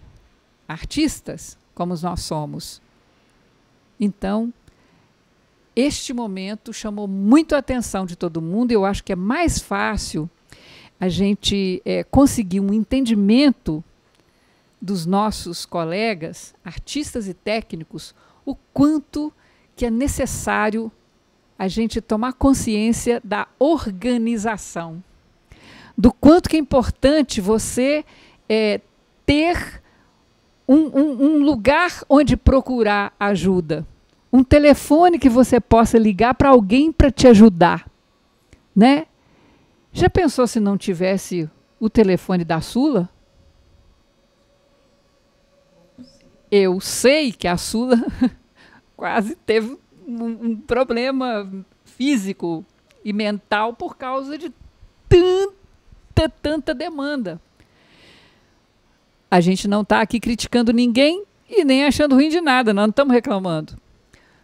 artistas, como nós somos. Então, este momento chamou muito a atenção de todo mundo. Eu acho que é mais fácil a gente é, conseguir um entendimento dos nossos colegas, artistas e técnicos, o quanto que é necessário a gente tomar consciência da organização, do quanto que é importante você é, ter um, um, um lugar onde procurar ajuda um telefone que você possa ligar para alguém para te ajudar, né? Já pensou se não tivesse o telefone da Sula? Eu sei que a Sula quase teve um, um problema físico e mental por causa de tanta, tanta demanda. A gente não está aqui criticando ninguém e nem achando ruim de nada, nós não estamos reclamando.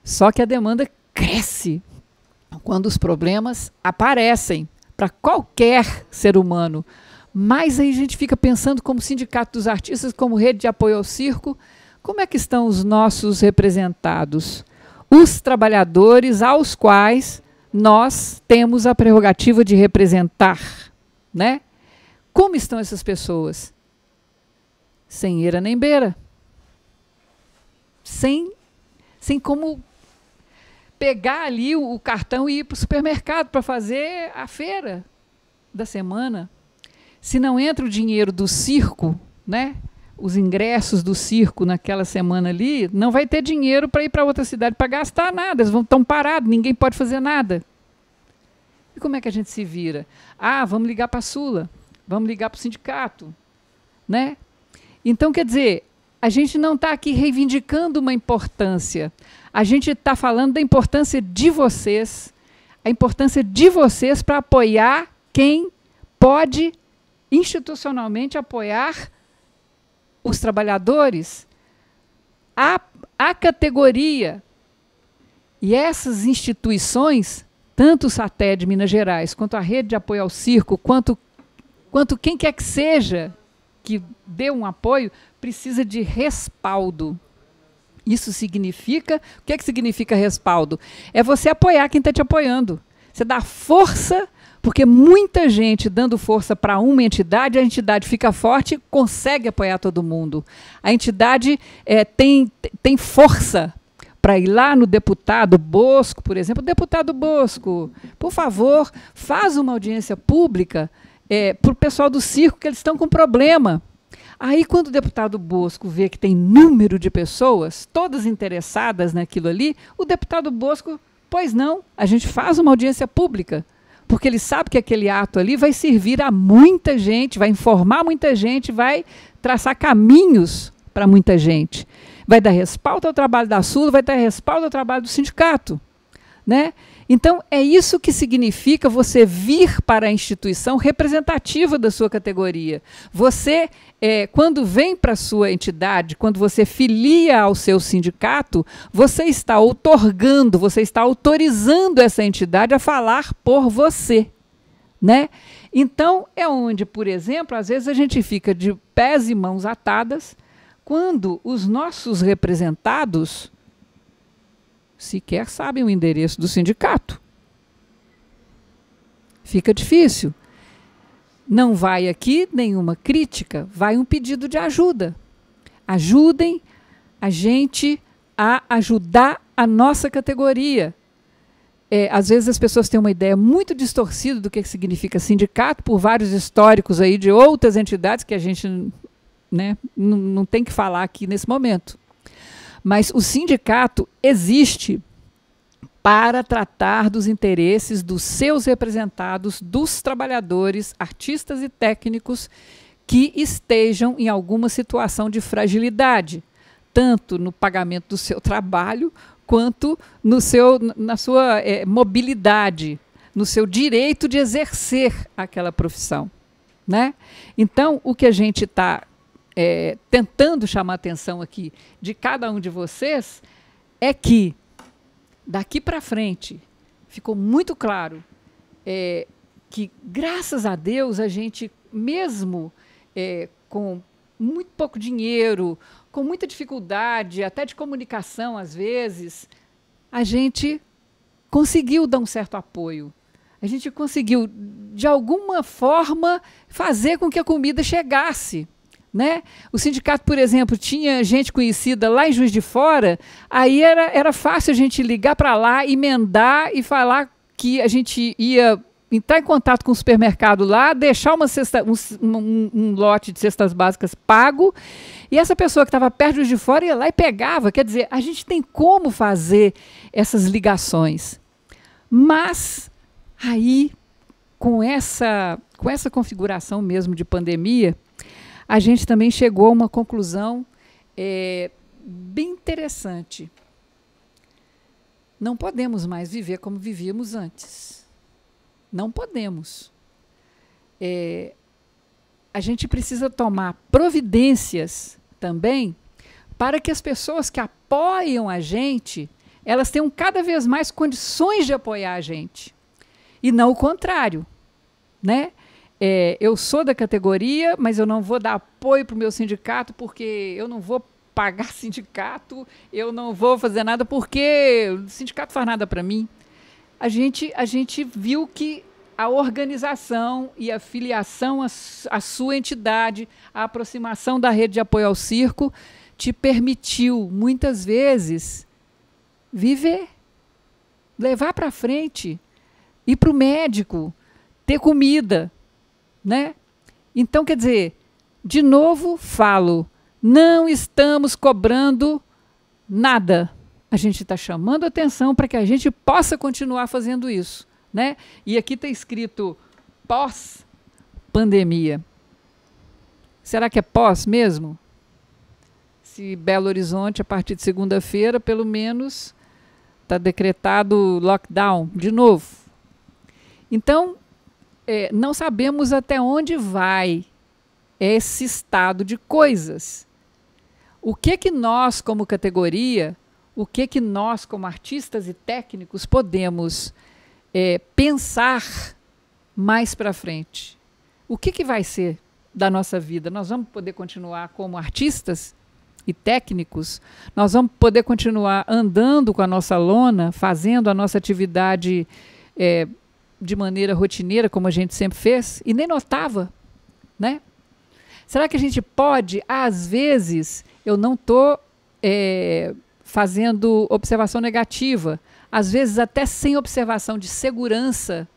Só que a demanda cresce quando os problemas aparecem para qualquer ser humano. Mas aí a gente fica pensando como sindicato dos artistas, como rede de apoio ao circo, como é que estão os nossos representados? Os trabalhadores aos quais nós temos a prerrogativa de representar, né? Como estão essas pessoas? Sem eira nem beira. Sem sem como pegar ali o, o cartão e ir para o supermercado para fazer a feira da semana. Se não entra o dinheiro do circo, né? Os ingressos do circo naquela semana ali, não vai ter dinheiro para ir para outra cidade para gastar nada. Eles vão estar parados, ninguém pode fazer nada. E como é que a gente se vira? Ah, vamos ligar para a Sula, vamos ligar para o sindicato, né? Então, quer dizer, a gente não está aqui reivindicando uma importância. A gente está falando da importância de vocês, a importância de vocês para apoiar quem pode institucionalmente apoiar os trabalhadores, a, a categoria. E essas instituições, tanto o SATE de Minas Gerais, quanto a Rede de Apoio ao Circo, quanto, quanto quem quer que seja que dê um apoio, precisa de respaldo. Isso significa. O que, é que significa respaldo? É você apoiar quem está te apoiando. Você dá força, porque muita gente dando força para uma entidade, a entidade fica forte, consegue apoiar todo mundo. A entidade é, tem, tem força para ir lá no deputado Bosco, por exemplo, deputado Bosco, por favor, faz uma audiência pública é, eh, para o pessoal do circo que eles estão com problema. Aí, quando o deputado Bosco vê que tem número de pessoas, todas interessadas naquilo ali, o deputado Bosco, pois não, a gente faz uma audiência pública. Porque ele sabe que aquele ato ali vai servir a muita gente, vai informar muita gente, vai traçar caminhos para muita gente. Vai dar respaldo ao trabalho da SUL, vai dar respaldo ao trabalho do sindicato. Né? Então, é isso que significa você vir para a instituição representativa da sua categoria. Você, é, quando vem para a sua entidade, quando você filia ao seu sindicato, você está outorgando, você está autorizando essa entidade a falar por você. Né? Então, é onde, por exemplo, às vezes a gente fica de pés e mãos atadas quando os nossos representados sequer sabem o endereço do sindicato. Fica difícil. Não vai aqui nenhuma crítica, vai um pedido de ajuda. Ajudem a gente a ajudar a nossa categoria. É, às vezes as pessoas têm uma ideia muito distorcida do que significa sindicato, por vários históricos aí de outras entidades que a gente né, não tem que falar aqui nesse momento. Mas o sindicato existe para tratar dos interesses dos seus representados, dos trabalhadores, artistas e técnicos que estejam em alguma situação de fragilidade, tanto no pagamento do seu trabalho quanto no seu, na sua é, mobilidade, no seu direito de exercer aquela profissão. Né? Então, o que a gente está é, tentando chamar a atenção aqui de cada um de vocês é que daqui para frente ficou muito claro é, que graças a Deus a gente mesmo é, com muito pouco dinheiro, com muita dificuldade, até de comunicação às vezes, a gente conseguiu dar um certo apoio. A gente conseguiu, de alguma forma, fazer com que a comida chegasse né? O sindicato, por exemplo, tinha gente conhecida lá em Juiz de Fora, aí era, era fácil a gente ligar para lá, emendar e falar que a gente ia entrar em contato com o supermercado lá, deixar uma cesta, um, um, um, lote de cestas básicas pago, e essa pessoa que estava perto de fora ia lá e pegava. Quer dizer, a gente tem como fazer essas ligações. Mas aí, com essa, com essa configuração mesmo de pandemia, a gente também chegou a uma conclusão é, bem interessante. Não podemos mais viver como vivíamos antes. Não podemos. É, a gente precisa tomar providências também para que as pessoas que apoiam a gente elas tenham cada vez mais condições de apoiar a gente e não o contrário, né? é, eu sou da categoria, mas eu não vou dar apoio para o meu sindicato porque eu não vou pagar sindicato, eu não vou fazer nada porque o sindicato faz nada para mim. A gente, a gente viu que a organização e a filiação à, à sua entidade, a aproximação da rede de apoio ao circo, te permitiu, muitas vezes, viver, levar para frente, ir para o médico, ter comida, né? Então, quer dizer, de novo falo, não estamos cobrando nada. A gente está chamando atenção para que a gente possa continuar fazendo isso. Né? E aqui está escrito pós-pandemia. Será que é pós mesmo? Se Belo Horizonte, a partir de segunda-feira, pelo menos, está decretado lockdown de novo. Então, é, não sabemos até onde vai esse estado de coisas. O que que nós, como categoria, o que que nós, como artistas e técnicos, podemos é, pensar mais para frente? O que, que vai ser da nossa vida? Nós vamos poder continuar como artistas e técnicos? Nós vamos poder continuar andando com a nossa lona, fazendo a nossa atividade é, de maneira rotineira, como a gente sempre fez, e nem notava, né? Será que a gente pode, às vezes, eu não estou é, fazendo observação negativa, às vezes até sem observação de segurança,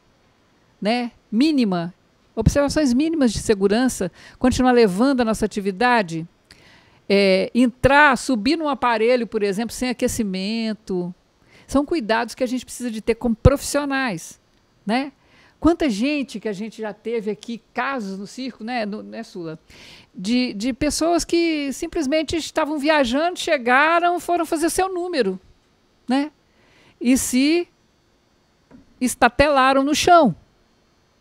né? Mínima, observações mínimas de segurança, continuar levando a nossa atividade, é, entrar, subir num aparelho, por exemplo, sem aquecimento. São cuidados que a gente precisa de ter como profissionais né? Quanta gente que a gente já teve aqui, casos no circo, né, no, né Sula? De, de pessoas que simplesmente estavam viajando, chegaram, foram fazer seu número, né? E se estatelaram no chão,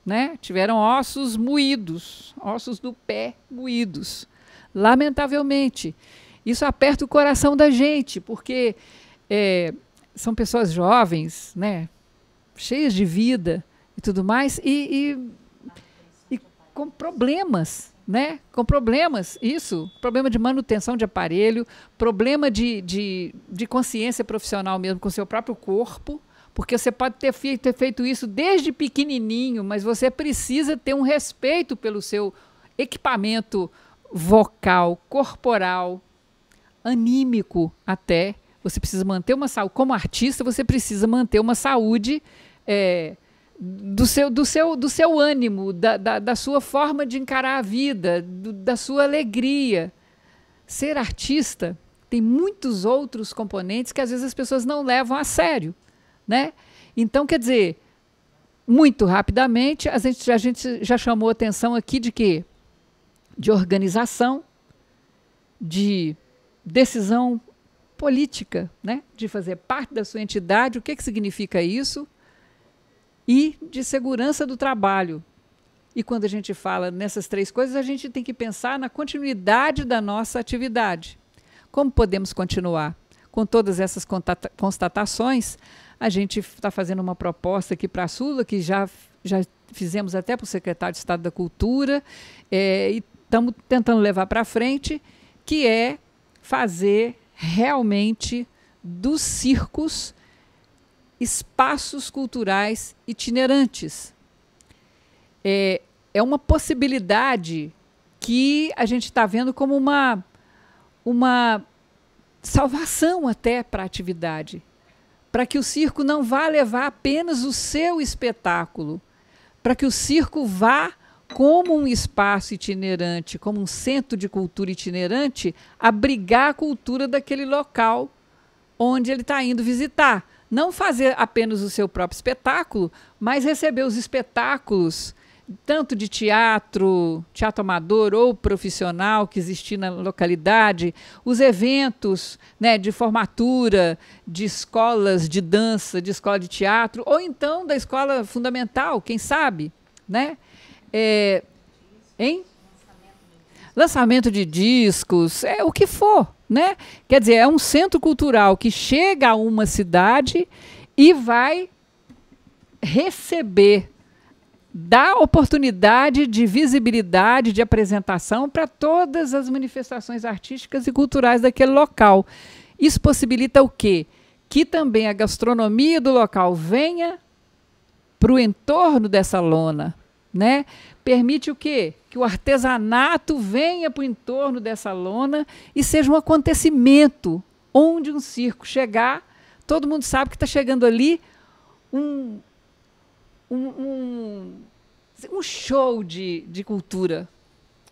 né? Tiveram ossos moídos, ossos do pé moídos. Lamentavelmente. Isso aperta o coração da gente, porque é, são pessoas jovens, né? cheias de vida e tudo mais, e, e, e com problemas, né? Com problemas, isso, problema de manutenção de aparelho, problema de, de, de consciência profissional mesmo com o seu próprio corpo, porque você pode ter feito, ter feito, isso desde pequenininho, mas você precisa ter um respeito pelo seu equipamento vocal, corporal, anímico até. Você precisa manter uma saúde. Como artista, você precisa manter uma saúde é, do, seu, do, seu, do seu ânimo, da, da, da sua forma de encarar a vida, do, da sua alegria. Ser artista tem muitos outros componentes que às vezes as pessoas não levam a sério, né? Então, quer dizer, muito rapidamente, a gente, a gente já chamou atenção aqui de quê? De organização, de decisão política, né? de fazer parte da sua entidade. O que, que significa isso? e de segurança do trabalho. E quando a gente fala nessas três coisas, a gente tem que pensar na continuidade da nossa atividade. Como podemos continuar? Com todas essas constatações, a gente está fazendo uma proposta aqui para a Sula, que já, já fizemos até para o secretário de Estado da Cultura, é, e estamos tentando levar para frente, que é fazer realmente dos circos espaços culturais itinerantes. É, é uma possibilidade que a gente está vendo como uma, uma salvação até para a atividade, para que o circo não vá levar apenas o seu espetáculo, para que o circo vá como um espaço itinerante, como um centro de cultura itinerante, abrigar a cultura daquele local onde ele está indo visitar não fazer apenas o seu próprio espetáculo, mas receber os espetáculos tanto de teatro, teatro amador ou profissional que existir na localidade, os eventos né, de formatura de escolas de dança, de escola de teatro, ou então da escola fundamental, quem sabe, né? É, hein? Lançamento de discos, é o que for né? Quer dizer, é um centro cultural que chega a uma cidade e vai receber dá oportunidade de visibilidade, de apresentação para todas as manifestações artísticas e culturais daquele local. Isso possibilita o quê? Que também a gastronomia do local venha para o entorno dessa lona, né? Permite o quê? Que o artesanato venha para o entorno dessa lona e seja um acontecimento. Onde um circo chegar, todo mundo sabe que está chegando ali um, um, um, show de, de cultura,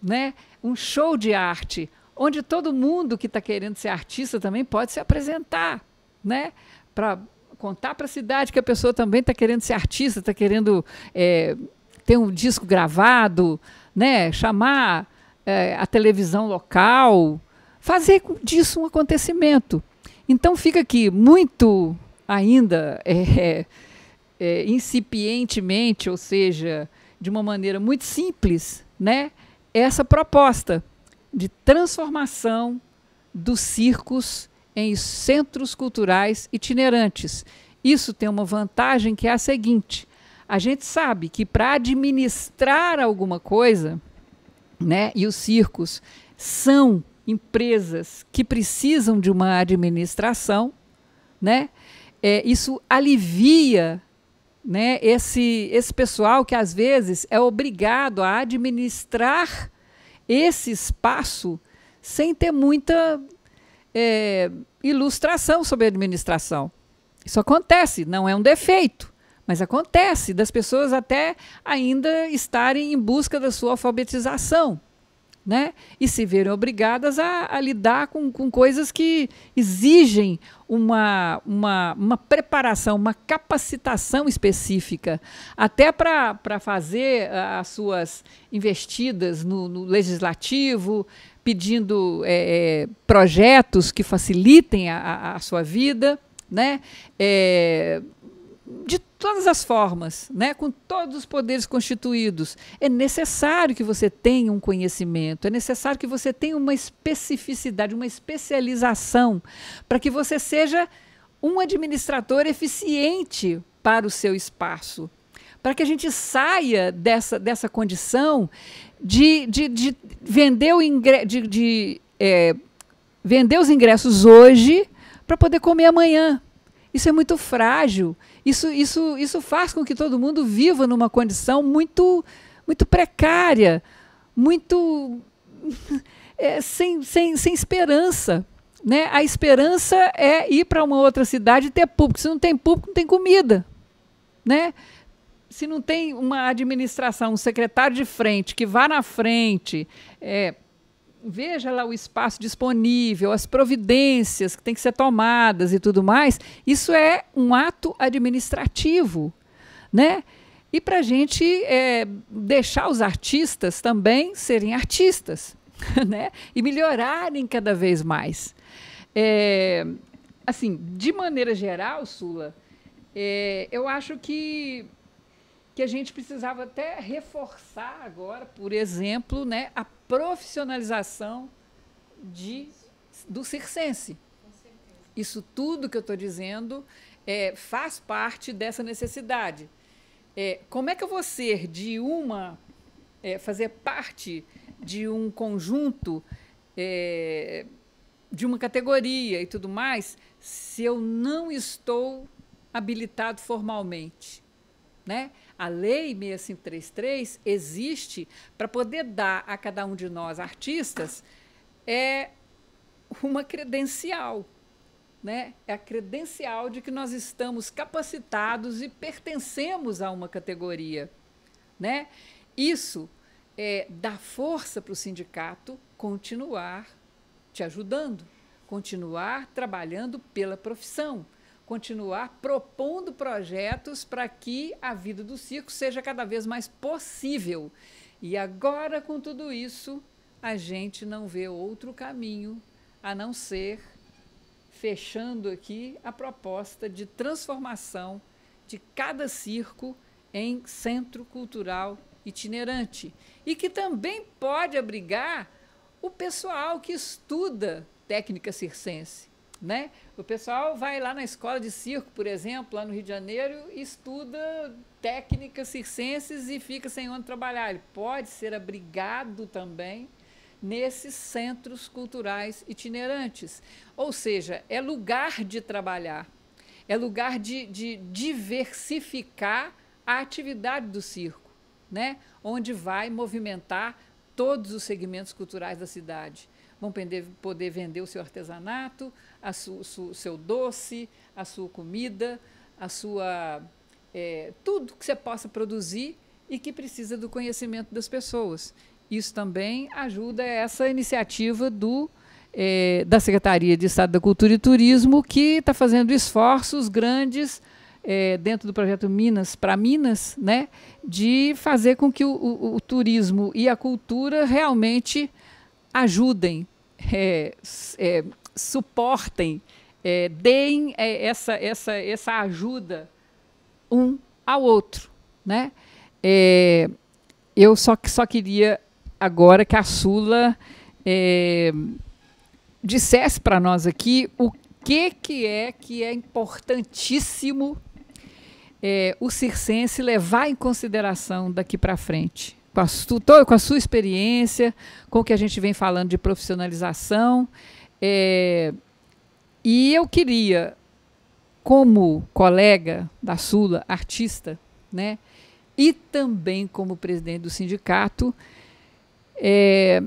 né? um show de arte, onde todo mundo que está querendo ser artista também pode se apresentar, né? Para contar para a cidade que a pessoa também está querendo ser artista, está querendo é, ter um disco gravado, né? chamar é, a televisão local, fazer disso um acontecimento. Então fica aqui muito ainda é, é, é, incipientemente, ou seja, de uma maneira muito simples, né? essa proposta de transformação dos circos em centros culturais itinerantes. Isso tem uma vantagem que é a seguinte: a gente sabe que para administrar alguma coisa, né, e os circos são empresas que precisam de uma administração, né, é, isso alivia né, esse, esse pessoal que às vezes é obrigado a administrar esse espaço sem ter muita é, ilustração sobre administração. Isso acontece, não é um defeito. Mas acontece das pessoas até ainda estarem em busca da sua alfabetização. Né? E se verem obrigadas a, a lidar com, com coisas que exigem uma, uma, uma preparação, uma capacitação específica, até para fazer as suas investidas no, no legislativo, pedindo é, é projetos que facilitem a, a, sua vida, né? É, de todas as formas, né, com todos os poderes constituídos, é necessário que você tenha um conhecimento, é necessário que você tenha uma especificidade, uma especialização, para que você seja um administrador eficiente para o seu espaço, para que a gente saia dessa, dessa condição de, de, de vender o ingre, de, de é, vender os ingressos hoje para poder comer amanhã. Isso é muito frágil. Isso, isso, isso faz com que todo mundo viva numa condição muito, muito precária, muito é, sem, sem, sem esperança. Né? A esperança é ir para uma outra cidade e ter público. Se não tem público, não tem comida. Né? Se não tem uma administração, um secretário de frente que vá na frente, é, veja lá o espaço disponível, as providências que têm que ser tomadas e tudo mais, isso é um ato administrativo, né? E para a gente é, deixar os artistas também serem artistas, né? E melhorarem cada vez mais. É, assim, de maneira geral, Sula, é, eu acho que que a gente precisava até reforçar agora, por exemplo, né, a profissionalização de, do circense. Isso tudo que eu estou dizendo é, faz parte dessa necessidade. É, como é que eu vou ser de uma, é, fazer parte de um conjunto, é, de uma categoria e tudo mais, se eu não estou habilitado formalmente, né? A Lei 6533 existe para poder dar a cada um de nós, artistas, é uma credencial. Né? É a credencial de que nós estamos capacitados e pertencemos a uma categoria. Né? Isso é, dá força para o sindicato continuar te ajudando, continuar trabalhando pela profissão, continuar propondo projetos para que a vida do circo seja cada vez mais possível. E agora, com tudo isso, a gente não vê outro caminho a não ser fechando aqui a proposta de transformação de cada circo em centro cultural itinerante e que também pode abrigar o pessoal que estuda técnica circense né? O pessoal vai lá na escola de circo, por exemplo, lá no Rio de Janeiro, estuda técnicas circenses e fica sem onde trabalhar. Ele pode ser abrigado também nesses centros culturais itinerantes. Ou seja, é lugar de trabalhar, é lugar de, de diversificar a atividade do circo, né? onde vai movimentar todos os segmentos culturais da cidade vão poder, vender o seu artesanato, o su, su, seu doce, a sua comida, a sua é, tudo que você possa produzir e que precisa do conhecimento das pessoas. Isso também ajuda essa iniciativa do é, da Secretaria de Estado da Cultura e Turismo, que está fazendo esforços grandes é, dentro do projeto Minas para Minas, né, de fazer com que o, o, o turismo e a cultura realmente ajudem, é, é, suportem, é, deem é, essa, essa, essa ajuda um ao outro. Né? É, eu só, só queria agora que a Sula é, dissesse para nós aqui o que, que é que é importantíssimo é, o circense levar em consideração daqui para frente? com a, todo, com a sua experiência, com o que a gente vem falando de profissionalização. É, e eu queria, como colega da Sula, artista, né, e também como presidente do sindicato, é,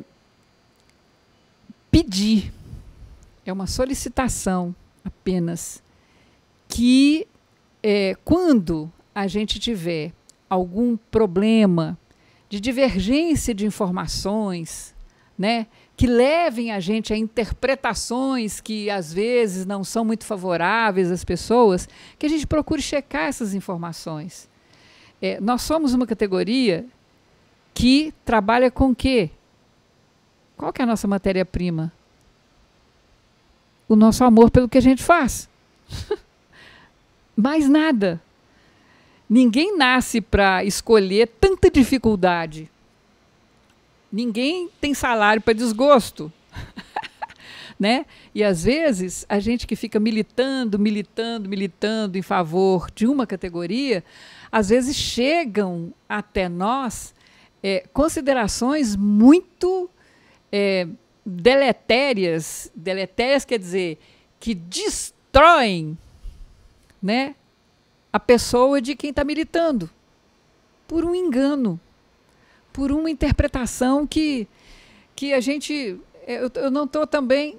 pedir, é uma solicitação apenas, que é, quando a gente tiver algum problema de divergência de informações, né? que levem a gente a interpretações que às vezes não são muito favoráveis às pessoas, que a gente procure checar essas informações. É, nós somos uma categoria que trabalha com quê? Qual que é a nossa matéria-prima? O nosso amor pelo que a gente faz. Mais nada. Ninguém nasce para escolher tanta dificuldade. Ninguém tem salário para desgosto. né? E às vezes a gente que fica militando, militando, militando em favor de uma categoria, às vezes chegam até nós é, considerações muito é, deletérias. Deletérias quer dizer que destroem né, a pessoa de quem está militando por um engano, por uma interpretação que, que a gente. É, eu, eu não estou também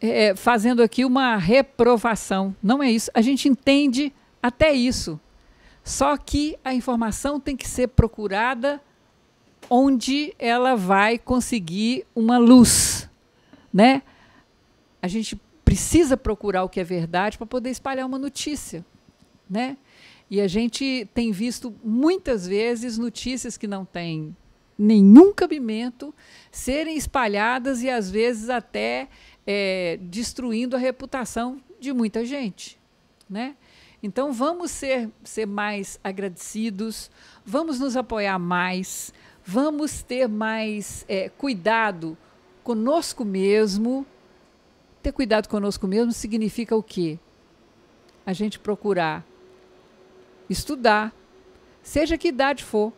é, fazendo aqui uma reprovação, não é isso. A gente entende até isso. Só que a informação tem que ser procurada onde ela vai conseguir uma luz, né? A gente precisa procurar o que é verdade para poder espalhar uma notícia né? E a gente tem visto muitas vezes notícias que não têm nenhum cabimento serem espalhadas e às vezes até é, destruindo a reputação de muita gente, né? Então vamos ser, ser mais agradecidos, vamos nos apoiar mais, vamos ter mais é, cuidado conosco mesmo. Ter cuidado conosco mesmo significa o quê? A gente procurar estudar, seja que idade for,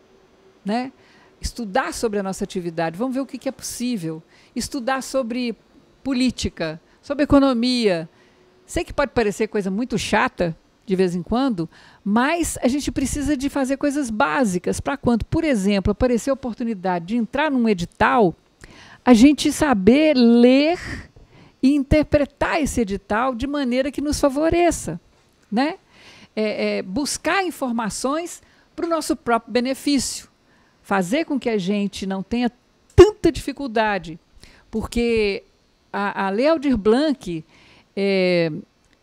né? Estudar sobre a nossa atividade, vamos ver o que, que é possível. Estudar sobre política, sobre economia. Sei que pode parecer coisa muito chata de vez em quando, mas a gente precisa de fazer coisas básicas para quando, por exemplo, aparecer a oportunidade de entrar num edital, a gente saber ler e interpretar esse edital de maneira que nos favoreça, né? é, é, buscar informações para o nosso próprio benefício, fazer com que a gente não tenha tanta dificuldade, porque a, a Lei Blanc é,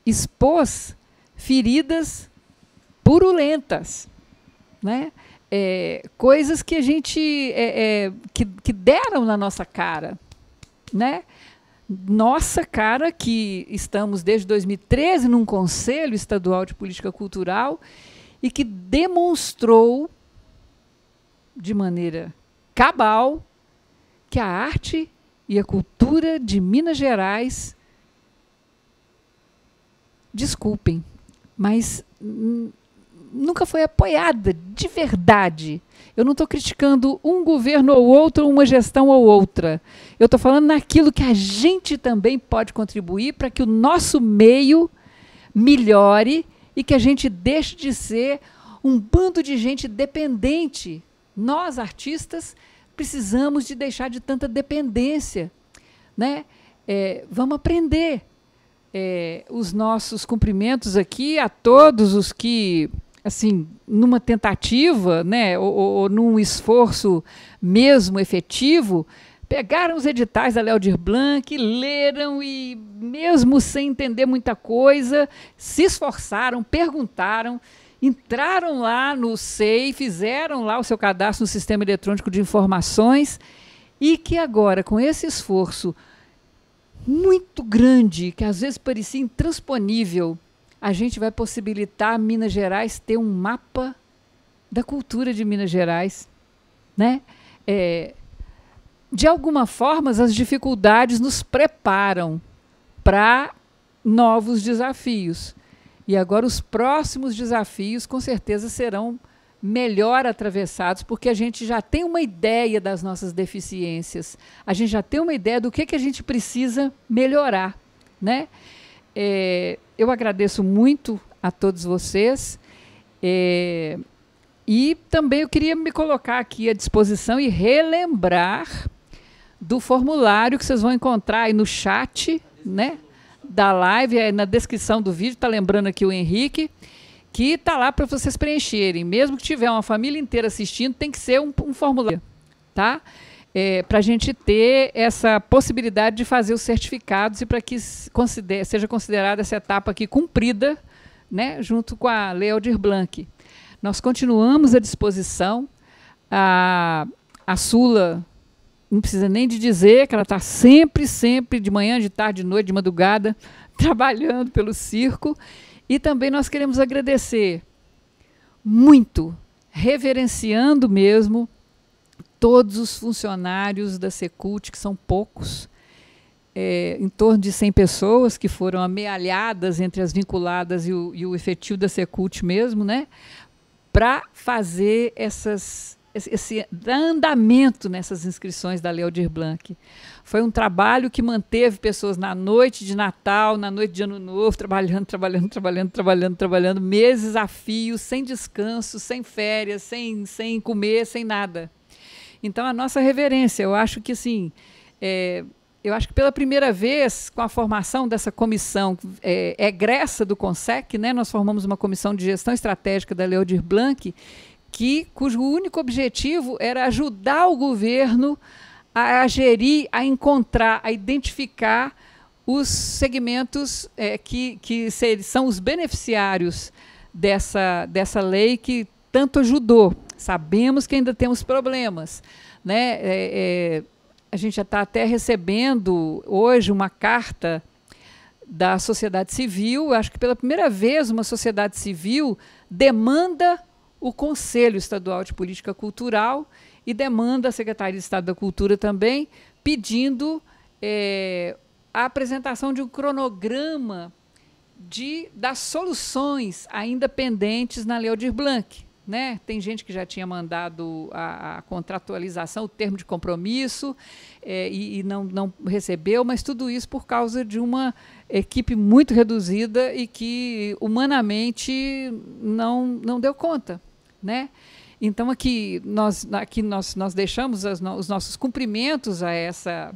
expôs feridas purulentas, né? É, coisas que a gente é, é que, que, deram na nossa cara, né? nossa cara, que estamos desde 2013 num Conselho Estadual de Política Cultural e que demonstrou de maneira cabal que a arte e a cultura de Minas Gerais, desculpem, mas nunca foi apoiada de verdade eu não estou criticando um governo ou outro, uma gestão ou outra. Eu estou falando naquilo que a gente também pode contribuir para que o nosso meio melhore e que a gente deixe de ser um bando de gente dependente. Nós, artistas, precisamos de deixar de tanta dependência. Né? É, vamos aprender. É, os nossos cumprimentos aqui a todos os que assim, numa tentativa, né, ou, ou num esforço mesmo efetivo, pegaram os editais da Léo Dir Blanc, leram e, mesmo sem entender muita coisa, se esforçaram, perguntaram, entraram lá no SEI, fizeram lá o seu cadastro no Sistema Eletrônico de Informações e que agora, com esse esforço muito grande, que às vezes parecia intransponível, a gente vai possibilitar Minas Gerais ter um mapa da cultura de Minas Gerais, né? É, de alguma forma, as dificuldades nos preparam para novos desafios. E agora os próximos desafios, com certeza, serão melhor atravessados, porque a gente já tem uma ideia das nossas deficiências, a gente já tem uma ideia do que, que a gente precisa melhorar. Né? É, eu agradeço muito a todos vocês. É, e também eu queria me colocar aqui à disposição e relembrar do formulário que vocês vão encontrar aí no chat, né? Da live, aí na descrição do vídeo, está lembrando aqui o Henrique, que está lá para vocês preencherem. Mesmo que tiver uma família inteira assistindo, tem que ser um, um formulário, tá? é, para a gente ter essa possibilidade de fazer os certificados e para que consider, seja considerada essa etapa aqui cumprida, né, junto com a Lei Aldir Blanc. Nós continuamos à disposição, a, a Sula não precisa nem de dizer que ela está sempre, sempre, de manhã, de tarde, de noite, de madrugada, trabalhando pelo circo. E também nós queremos agradecer muito, reverenciando mesmo todos os funcionários da Secult, que são poucos, é, em torno de 100 pessoas que foram amealhadas entre as vinculadas e o, e o efetivo da Secult mesmo, né, para fazer essas esse, andamento nessas inscrições da Lei Aldir Blanc. Foi um trabalho que manteve pessoas na noite de Natal, na noite de Ano Novo, trabalhando, trabalhando, trabalhando, trabalhando, trabalhando, meses a fio, sem descanso, sem férias, sem, sem comer, sem nada. Então, a nossa reverência, eu acho que sim, é, eu acho que pela primeira vez, com a formação dessa comissão é, é, egressa do CONSEC, né, nós formamos uma comissão de gestão estratégica da Leodir Blanc, que, cujo único objetivo era ajudar o governo a, a gerir, a encontrar, a identificar os segmentos é, que, que ser, são os beneficiários dessa, dessa lei que tanto ajudou. Sabemos que ainda temos problemas, né? É, é, a gente já está até recebendo hoje uma carta da sociedade civil. Acho que pela primeira vez uma sociedade civil demanda o Conselho Estadual de Política Cultural e demanda a Secretaria de Estado da Cultura também, pedindo é, a apresentação de um cronograma de, das soluções ainda pendentes na Lei Aldir Blanc. Né? Tem gente que já tinha mandado a, a contratualização, o termo de compromisso, é, e, e não, não, recebeu, mas tudo isso por causa de uma equipe muito reduzida e que humanamente não, não deu conta. Né? Então, aqui nós, aqui nós, nós deixamos as, os nossos cumprimentos a essa,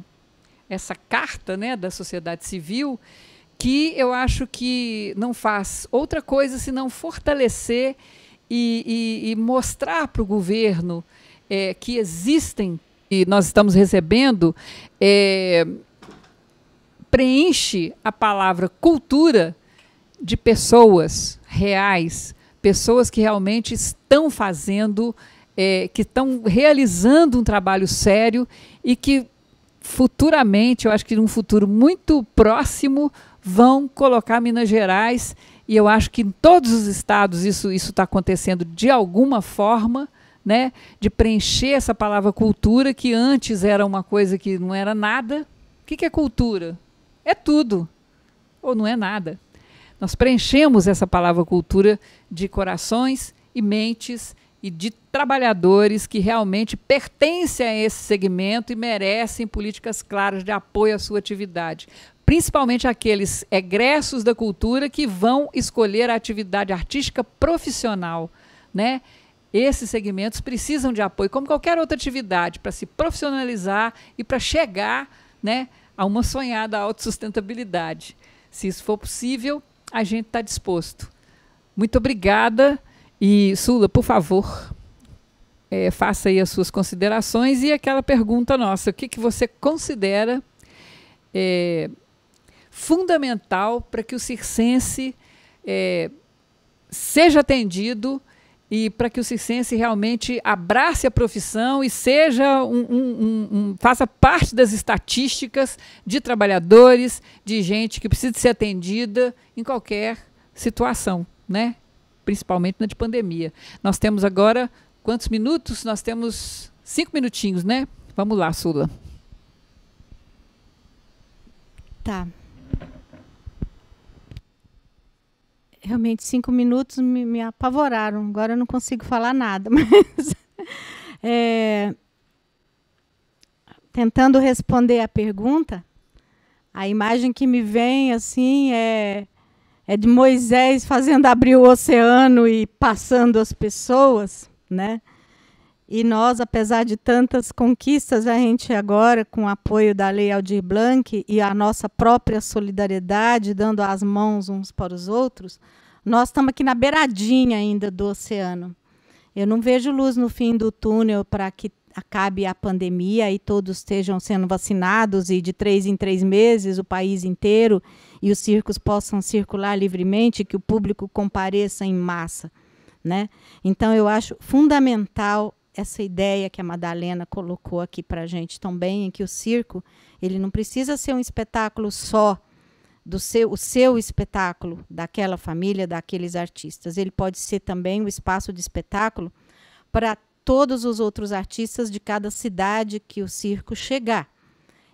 essa carta né, da sociedade civil, que eu acho que não faz outra coisa senão fortalecer e, e, e mostrar para o governo é, que existem, e nós estamos recebendo, é, preenche a palavra cultura de pessoas reais, pessoas que realmente estão fazendo, é, que estão realizando um trabalho sério e que futuramente, eu acho que num futuro muito próximo, vão colocar Minas Gerais e eu acho que em todos os estados isso está acontecendo de alguma forma. Né, de preencher essa palavra cultura, que antes era uma coisa que não era nada. O que, que é cultura? É tudo, ou não é nada. Nós preenchemos essa palavra cultura de corações e mentes e de trabalhadores que realmente pertencem a esse segmento e merecem políticas claras de apoio à sua atividade, principalmente aqueles egressos da cultura que vão escolher a atividade artística profissional, né? Esses segmentos precisam de apoio, como qualquer outra atividade, para se profissionalizar e para chegar né, a uma sonhada autossustentabilidade. Se isso for possível, a gente está disposto. Muito obrigada. E, Sula, por favor, é, faça aí as suas considerações e aquela pergunta nossa: o que, que você considera. É, fundamental para que o circense é, seja atendido e para que o circense realmente abrace a profissão e seja um, um, um, faça parte das estatísticas de trabalhadores, de gente que precisa ser atendida em qualquer situação, né? Principalmente na de pandemia. Nós temos agora quantos minutos? Nós temos cinco minutinhos, né? Vamos lá, Sula. Tá. realmente cinco minutos me, me apavoraram. Agora eu não consigo falar nada, mas é, tentando responder a pergunta, a imagem que me vem assim é, é de Moisés fazendo abrir o oceano e passando as pessoas, né? E nós, apesar de tantas conquistas, a gente agora, com o apoio da Lei Aldir Blanc e a nossa própria solidariedade, dando as mãos uns para os outros, nós estamos aqui na beiradinha ainda do oceano. Eu não vejo luz no fim do túnel para que acabe a pandemia e todos estejam sendo vacinados e de três em três meses o país inteiro e os circos possam circular livremente, que o público compareça em massa. Né? Então, eu acho fundamental essa ideia que a Madalena colocou aqui para a gente também, em que o circo ele não precisa ser um espetáculo só do seu, o seu espetáculo daquela família, daqueles artistas. Ele pode ser também um espaço de espetáculo para todos os outros artistas de cada cidade que o circo chegar.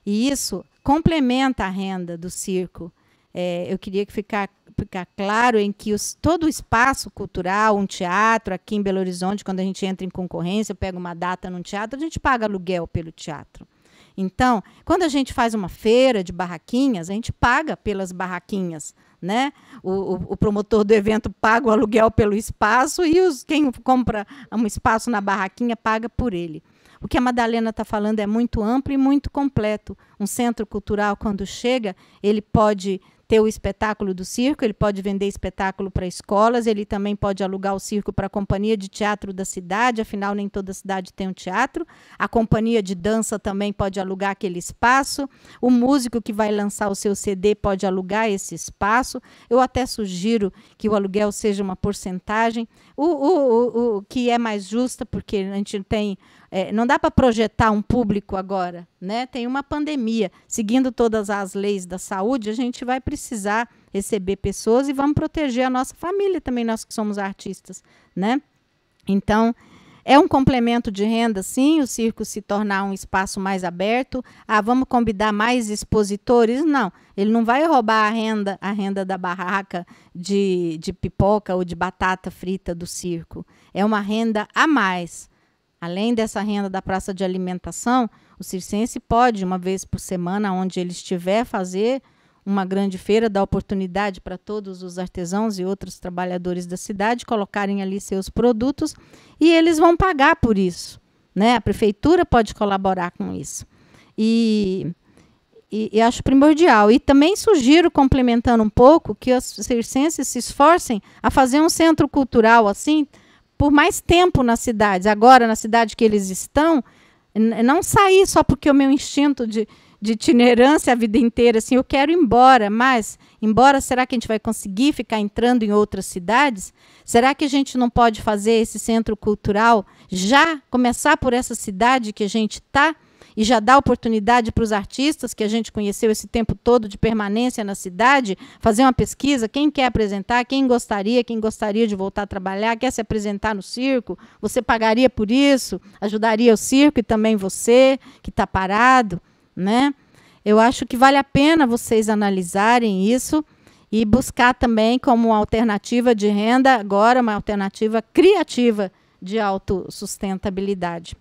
E isso complementa a renda do circo é, eu queria que ficar, ficar claro em que os, todo o espaço cultural, um teatro aqui em Belo Horizonte, quando a gente entra em concorrência, pega uma data num teatro, a gente paga aluguel pelo teatro. Então, quando a gente faz uma feira de barraquinhas, a gente paga pelas barraquinhas. Né? O, o, o promotor do evento paga o aluguel pelo espaço e os, quem compra um espaço na barraquinha paga por ele. O que a Madalena está falando é muito amplo e muito completo. Um centro cultural, quando chega, ele pode ter o espetáculo do circo, ele pode vender espetáculo para escolas, ele também pode alugar o circo para a companhia de teatro da cidade, afinal, nem toda cidade tem um teatro. A companhia de dança também pode alugar aquele espaço. O músico que vai lançar o seu CD pode alugar esse espaço. Eu até sugiro que o aluguel seja uma porcentagem, o, o, o, o que é mais justa, porque a gente tem é, não dá para projetar um público agora, né? Tem uma pandemia. Seguindo todas as leis da saúde, a gente vai precisar receber pessoas e vamos proteger a nossa família também, nós que somos artistas, né? Então, é um complemento de renda, sim, o circo se tornar um espaço mais aberto. Ah, vamos convidar mais expositores? Não, ele não vai roubar a renda, a renda da barraca de, de pipoca ou de batata frita do circo. É uma renda a mais. Além dessa renda da praça de alimentação, o circense pode, uma vez por semana, onde ele estiver, fazer uma grande feira, dar oportunidade para todos os artesãos e outros trabalhadores da cidade colocarem ali seus produtos e eles vão pagar por isso. Né? A prefeitura pode colaborar com isso. E, e, e acho primordial. E também sugiro, complementando um pouco, que os circenses se esforcem a fazer um centro cultural assim, por mais tempo nas cidades. Agora, na cidade que eles estão, não sair só porque o meu instinto de, de itinerância a vida inteira, assim, eu quero ir embora, mas embora será que a gente vai conseguir ficar entrando em outras cidades? Será que a gente não pode fazer esse centro cultural já começar por essa cidade que a gente está? e já dá oportunidade para os artistas que a gente conheceu esse tempo todo de permanência na cidade fazer uma pesquisa, quem quer apresentar, quem gostaria, quem gostaria de voltar a trabalhar, quer se apresentar no circo, você pagaria por isso, ajudaria o circo e também você que está parado, né? Eu acho que vale a pena vocês analisarem isso e buscar também como alternativa de renda agora uma alternativa criativa de autossustentabilidade.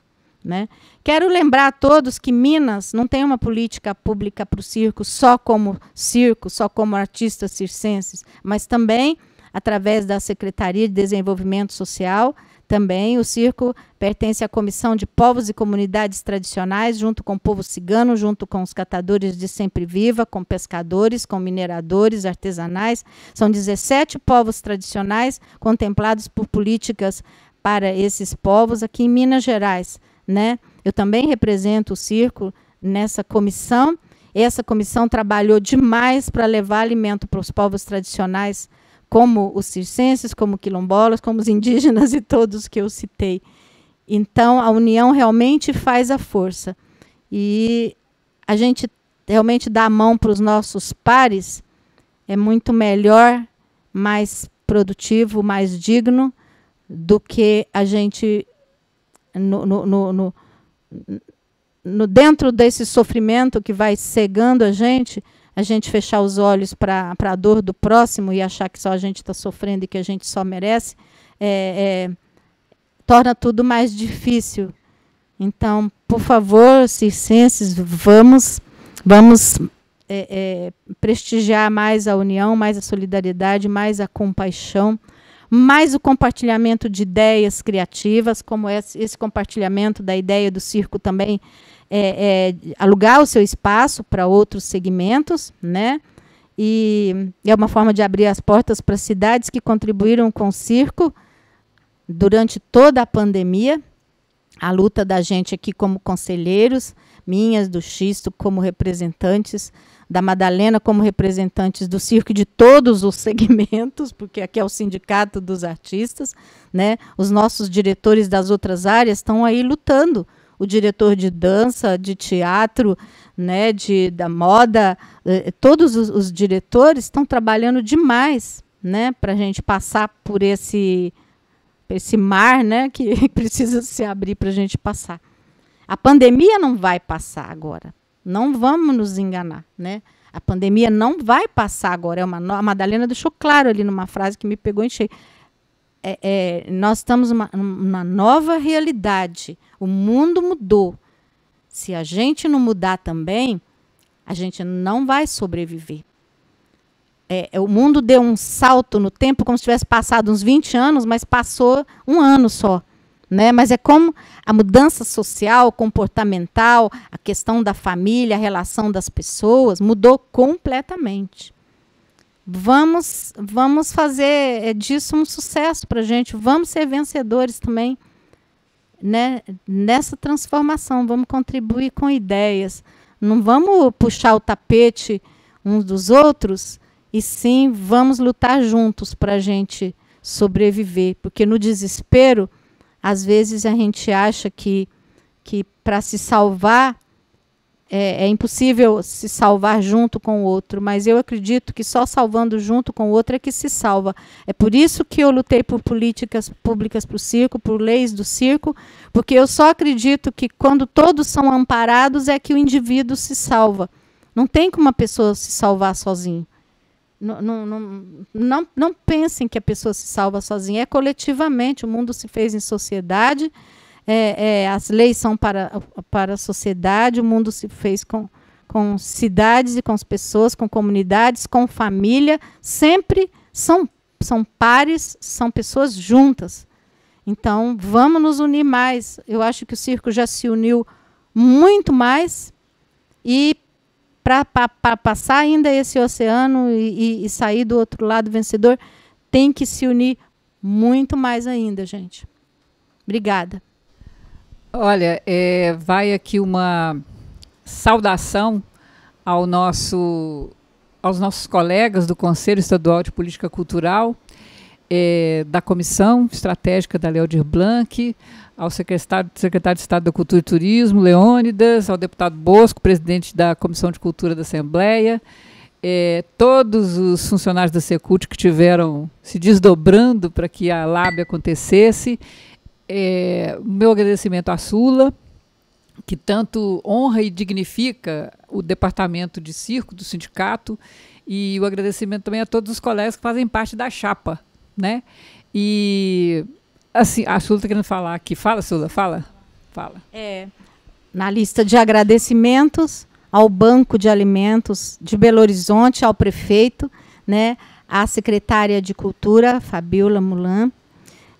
Né? Quero lembrar a todos que Minas não tem uma política pública para o circo só como circo, só como artistas circenses, mas também através da Secretaria de Desenvolvimento Social. Também o circo pertence à Comissão de Povos e Comunidades Tradicionais, junto com o povo cigano, junto com os catadores de Sempre Viva, com pescadores, com mineradores artesanais. São 17 povos tradicionais contemplados por políticas para esses povos aqui em Minas Gerais né? Eu também represento o circo nessa comissão. Essa comissão trabalhou demais para levar alimento para os povos tradicionais, como os circenses, como quilombolas, como os indígenas e todos que eu citei. Então, a união realmente faz a força. E a gente realmente dar a mão para os nossos pares é muito melhor, mais produtivo, mais digno do que a gente no, no, no, no dentro desse sofrimento que vai cegando a gente, a gente fechar os olhos para a dor do próximo e achar que só a gente está sofrendo e que a gente só merece, é, é, torna tudo mais difícil. Então, por favor, circenses, vamos, vamos é, é prestigiar mais a união, mais a solidariedade, mais a compaixão mais o compartilhamento de ideias criativas, como esse, compartilhamento da ideia do circo também é, é, alugar o seu espaço para outros segmentos, né? E é uma forma de abrir as portas para cidades que contribuíram com o circo durante toda a pandemia. A luta da gente aqui como conselheiros, minhas, do Xisto como representantes da Madalena como representantes do circo de todos os segmentos, porque aqui é o sindicato dos artistas, né? Os nossos diretores das outras áreas estão aí lutando. O diretor de dança, de teatro, né, de da moda, eh, todos os, os diretores estão trabalhando demais, né, para a gente passar por esse esse mar, né, que precisa se abrir para a gente passar. A pandemia não vai passar agora, não vamos nos enganar, né? A pandemia não vai passar agora. É uma, a Madalena deixou claro ali numa frase que me pegou em cheio. É, é, nós estamos numa, uma nova realidade. O mundo mudou. Se a gente não mudar também, a gente não vai sobreviver. É, é o mundo deu um salto no tempo, como se tivesse passado uns 20 anos, mas passou um ano só né? Mas é como a mudança social, comportamental, a questão da família, a relação das pessoas mudou completamente. Vamos, vamos fazer eh, disso um sucesso para a gente. Vamos ser vencedores também né, nessa transformação. Vamos contribuir com ideias. Não vamos puxar o tapete uns dos outros, e sim vamos lutar juntos para a gente sobreviver. Porque no desespero às vezes a gente acha que, que para se salvar é, é, impossível se salvar junto com o outro, mas eu acredito que só salvando junto com o outro é que se salva. É por isso que eu lutei por políticas públicas para o circo, por leis do circo, porque eu só acredito que quando todos são amparados é que o indivíduo se salva. Não tem como uma pessoa se salvar sozinho. Não, não, não, não pensem que a pessoa se salva sozinha, é coletivamente. O mundo se fez em sociedade, é, é, as leis são para, para a sociedade, o mundo se fez com, com cidades e com as pessoas, com comunidades, com família. Sempre são, são pares, são pessoas juntas. Então, vamos nos unir mais. Eu acho que o circo já se uniu muito mais e para passar ainda esse oceano e, e sair do outro lado vencedor, tem que se unir muito mais ainda, gente. Obrigada. Olha, é, vai aqui uma saudação ao nosso, aos nossos colegas do Conselho Estadual de Política Cultural é, da Comissão Estratégica da Lealdir Blanc, ao secretário, secretário de Estado da Cultura e Turismo, Leônidas, ao deputado Bosco, presidente da Comissão de Cultura da Assembleia, é, todos os funcionários da Secult que tiveram se desdobrando para que a LAB acontecesse. É, meu agradecimento à Sula, que tanto honra e dignifica o departamento de circo do sindicato, e o agradecimento também a todos os colegas que fazem parte da chapa né? E assim, a Sula está querendo falar aqui. Fala, Sula, fala. Fala. É, na lista de agradecimentos ao Banco de Alimentos de Belo Horizonte, ao prefeito, né? A secretária de Cultura, Fabiola Mulan,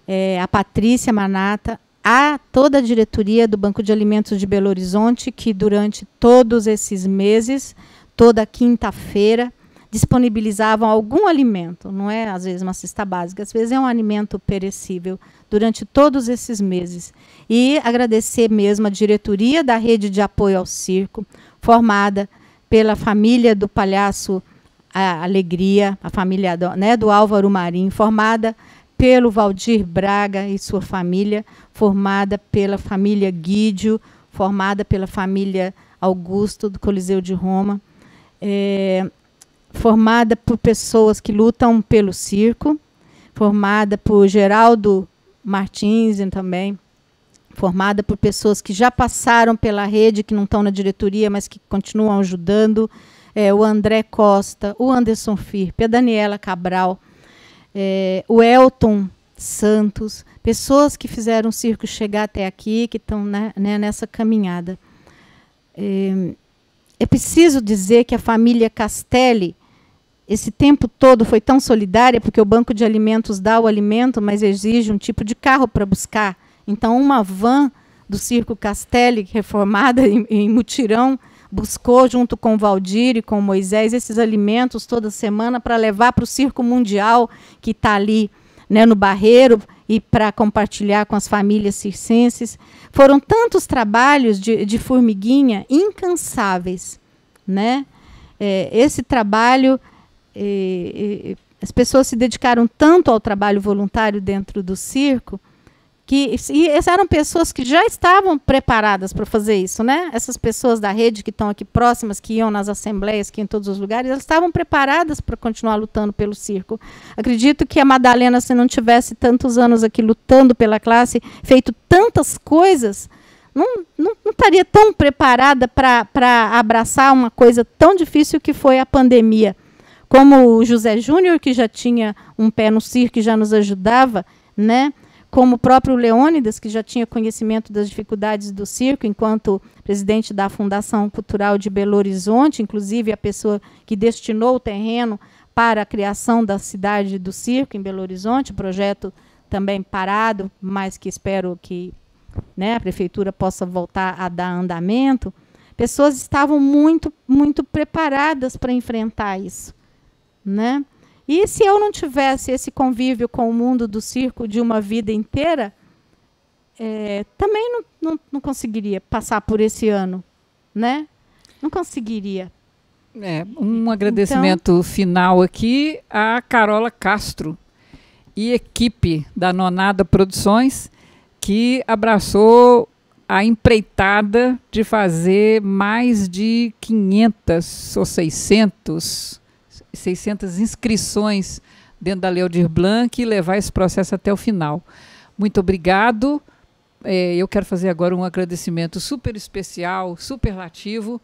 é, a Patrícia Manata, a toda a diretoria do Banco de Alimentos de Belo Horizonte, que durante todos esses meses, toda quinta-feira, disponibilizavam algum alimento, não é às vezes uma cesta básica, às vezes é um alimento perecível durante todos esses meses. E agradecer mesmo a diretoria da rede de apoio ao circo, formada pela família do palhaço Alegria, a família do, né, do Álvaro Marim, formada pelo Valdir Braga e sua família, formada pela família Guídio, formada pela família Augusto do Coliseu de Roma. É, formada por pessoas que lutam pelo circo, formada por Geraldo Martins também, formada por pessoas que já passaram pela rede, que não estão na diretoria, mas que continuam ajudando, é, o André Costa, o Anderson Firpe, a Daniela Cabral, é, o Elton Santos, pessoas que fizeram o circo chegar até aqui, que estão né, nessa caminhada. É, é preciso dizer que a família Castelli esse tempo todo foi tão solidária, porque o banco de alimentos dá o alimento, mas exige um tipo de carro para buscar. Então, uma van do Circo Castelli, reformada em, em mutirão, buscou, junto com o Valdir e com o Moisés, esses alimentos toda semana para levar para o Circo Mundial, que está ali né, no Barreiro, e para compartilhar com as famílias circenses. Foram tantos trabalhos de, de formiguinha incansáveis. Né? É, esse trabalho e, e, as pessoas se dedicaram tanto ao trabalho voluntário dentro do circo que e eram pessoas que já estavam preparadas para fazer isso, né? Essas pessoas da rede que estão aqui próximas, que iam nas assembleias, que iam em todos os lugares, elas estavam preparadas para continuar lutando pelo circo. Acredito que a Madalena, se não tivesse tantos anos aqui lutando pela classe, feito tantas coisas, não, não, não estaria tão preparada para abraçar uma coisa tão difícil que foi a pandemia como o José Júnior, que já tinha um pé no circo e já nos ajudava, né? como o próprio Leônidas, que já tinha conhecimento das dificuldades do circo, enquanto presidente da Fundação Cultural de Belo Horizonte, inclusive a pessoa que destinou o terreno para a criação da cidade do circo em Belo Horizonte, projeto também parado, mas que espero que né, a prefeitura possa voltar a dar andamento. Pessoas estavam muito, muito preparadas para enfrentar isso né? E se eu não tivesse esse convívio com o mundo do circo de uma vida inteira, é, também não, não, não, conseguiria passar por esse ano, né? Não conseguiria. É, um agradecimento então, final aqui à Carola Castro e equipe da Nonada Produções, que abraçou a empreitada de fazer mais de 500 ou 600 600 inscrições dentro da Leodir Blanc e levar esse processo até o final. Muito obrigado. É, eu quero fazer agora um agradecimento super especial, superlativo,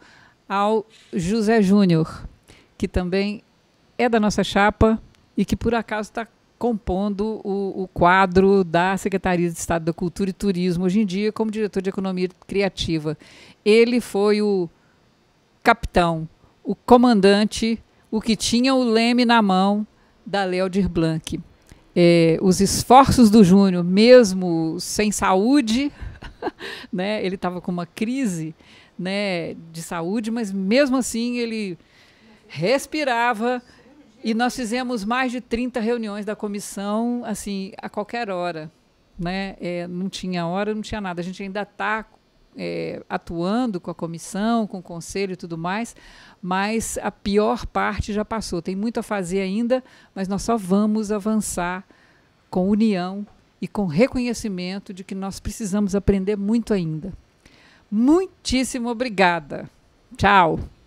ao José Júnior, que também é da nossa chapa e que por acaso está compondo o, o, quadro da Secretaria de Estado da Cultura e Turismo hoje em dia como diretor de Economia Criativa. Ele foi o capitão, o comandante o que tinha o leme na mão da Lealdir Blanc. É, os esforços do Júnior, mesmo sem saúde, né, ele estava com uma crise né, de saúde, mas mesmo assim ele respirava e nós fizemos mais de 30 reuniões da comissão assim a qualquer hora. Né? É, não tinha hora, não tinha nada. A gente ainda está é, atuando com a comissão, com o conselho e tudo mais, mas a pior parte já passou. Tem muito a fazer ainda, mas nós só vamos avançar com união e com reconhecimento de que nós precisamos aprender muito ainda. Muitíssimo obrigada. Tchau.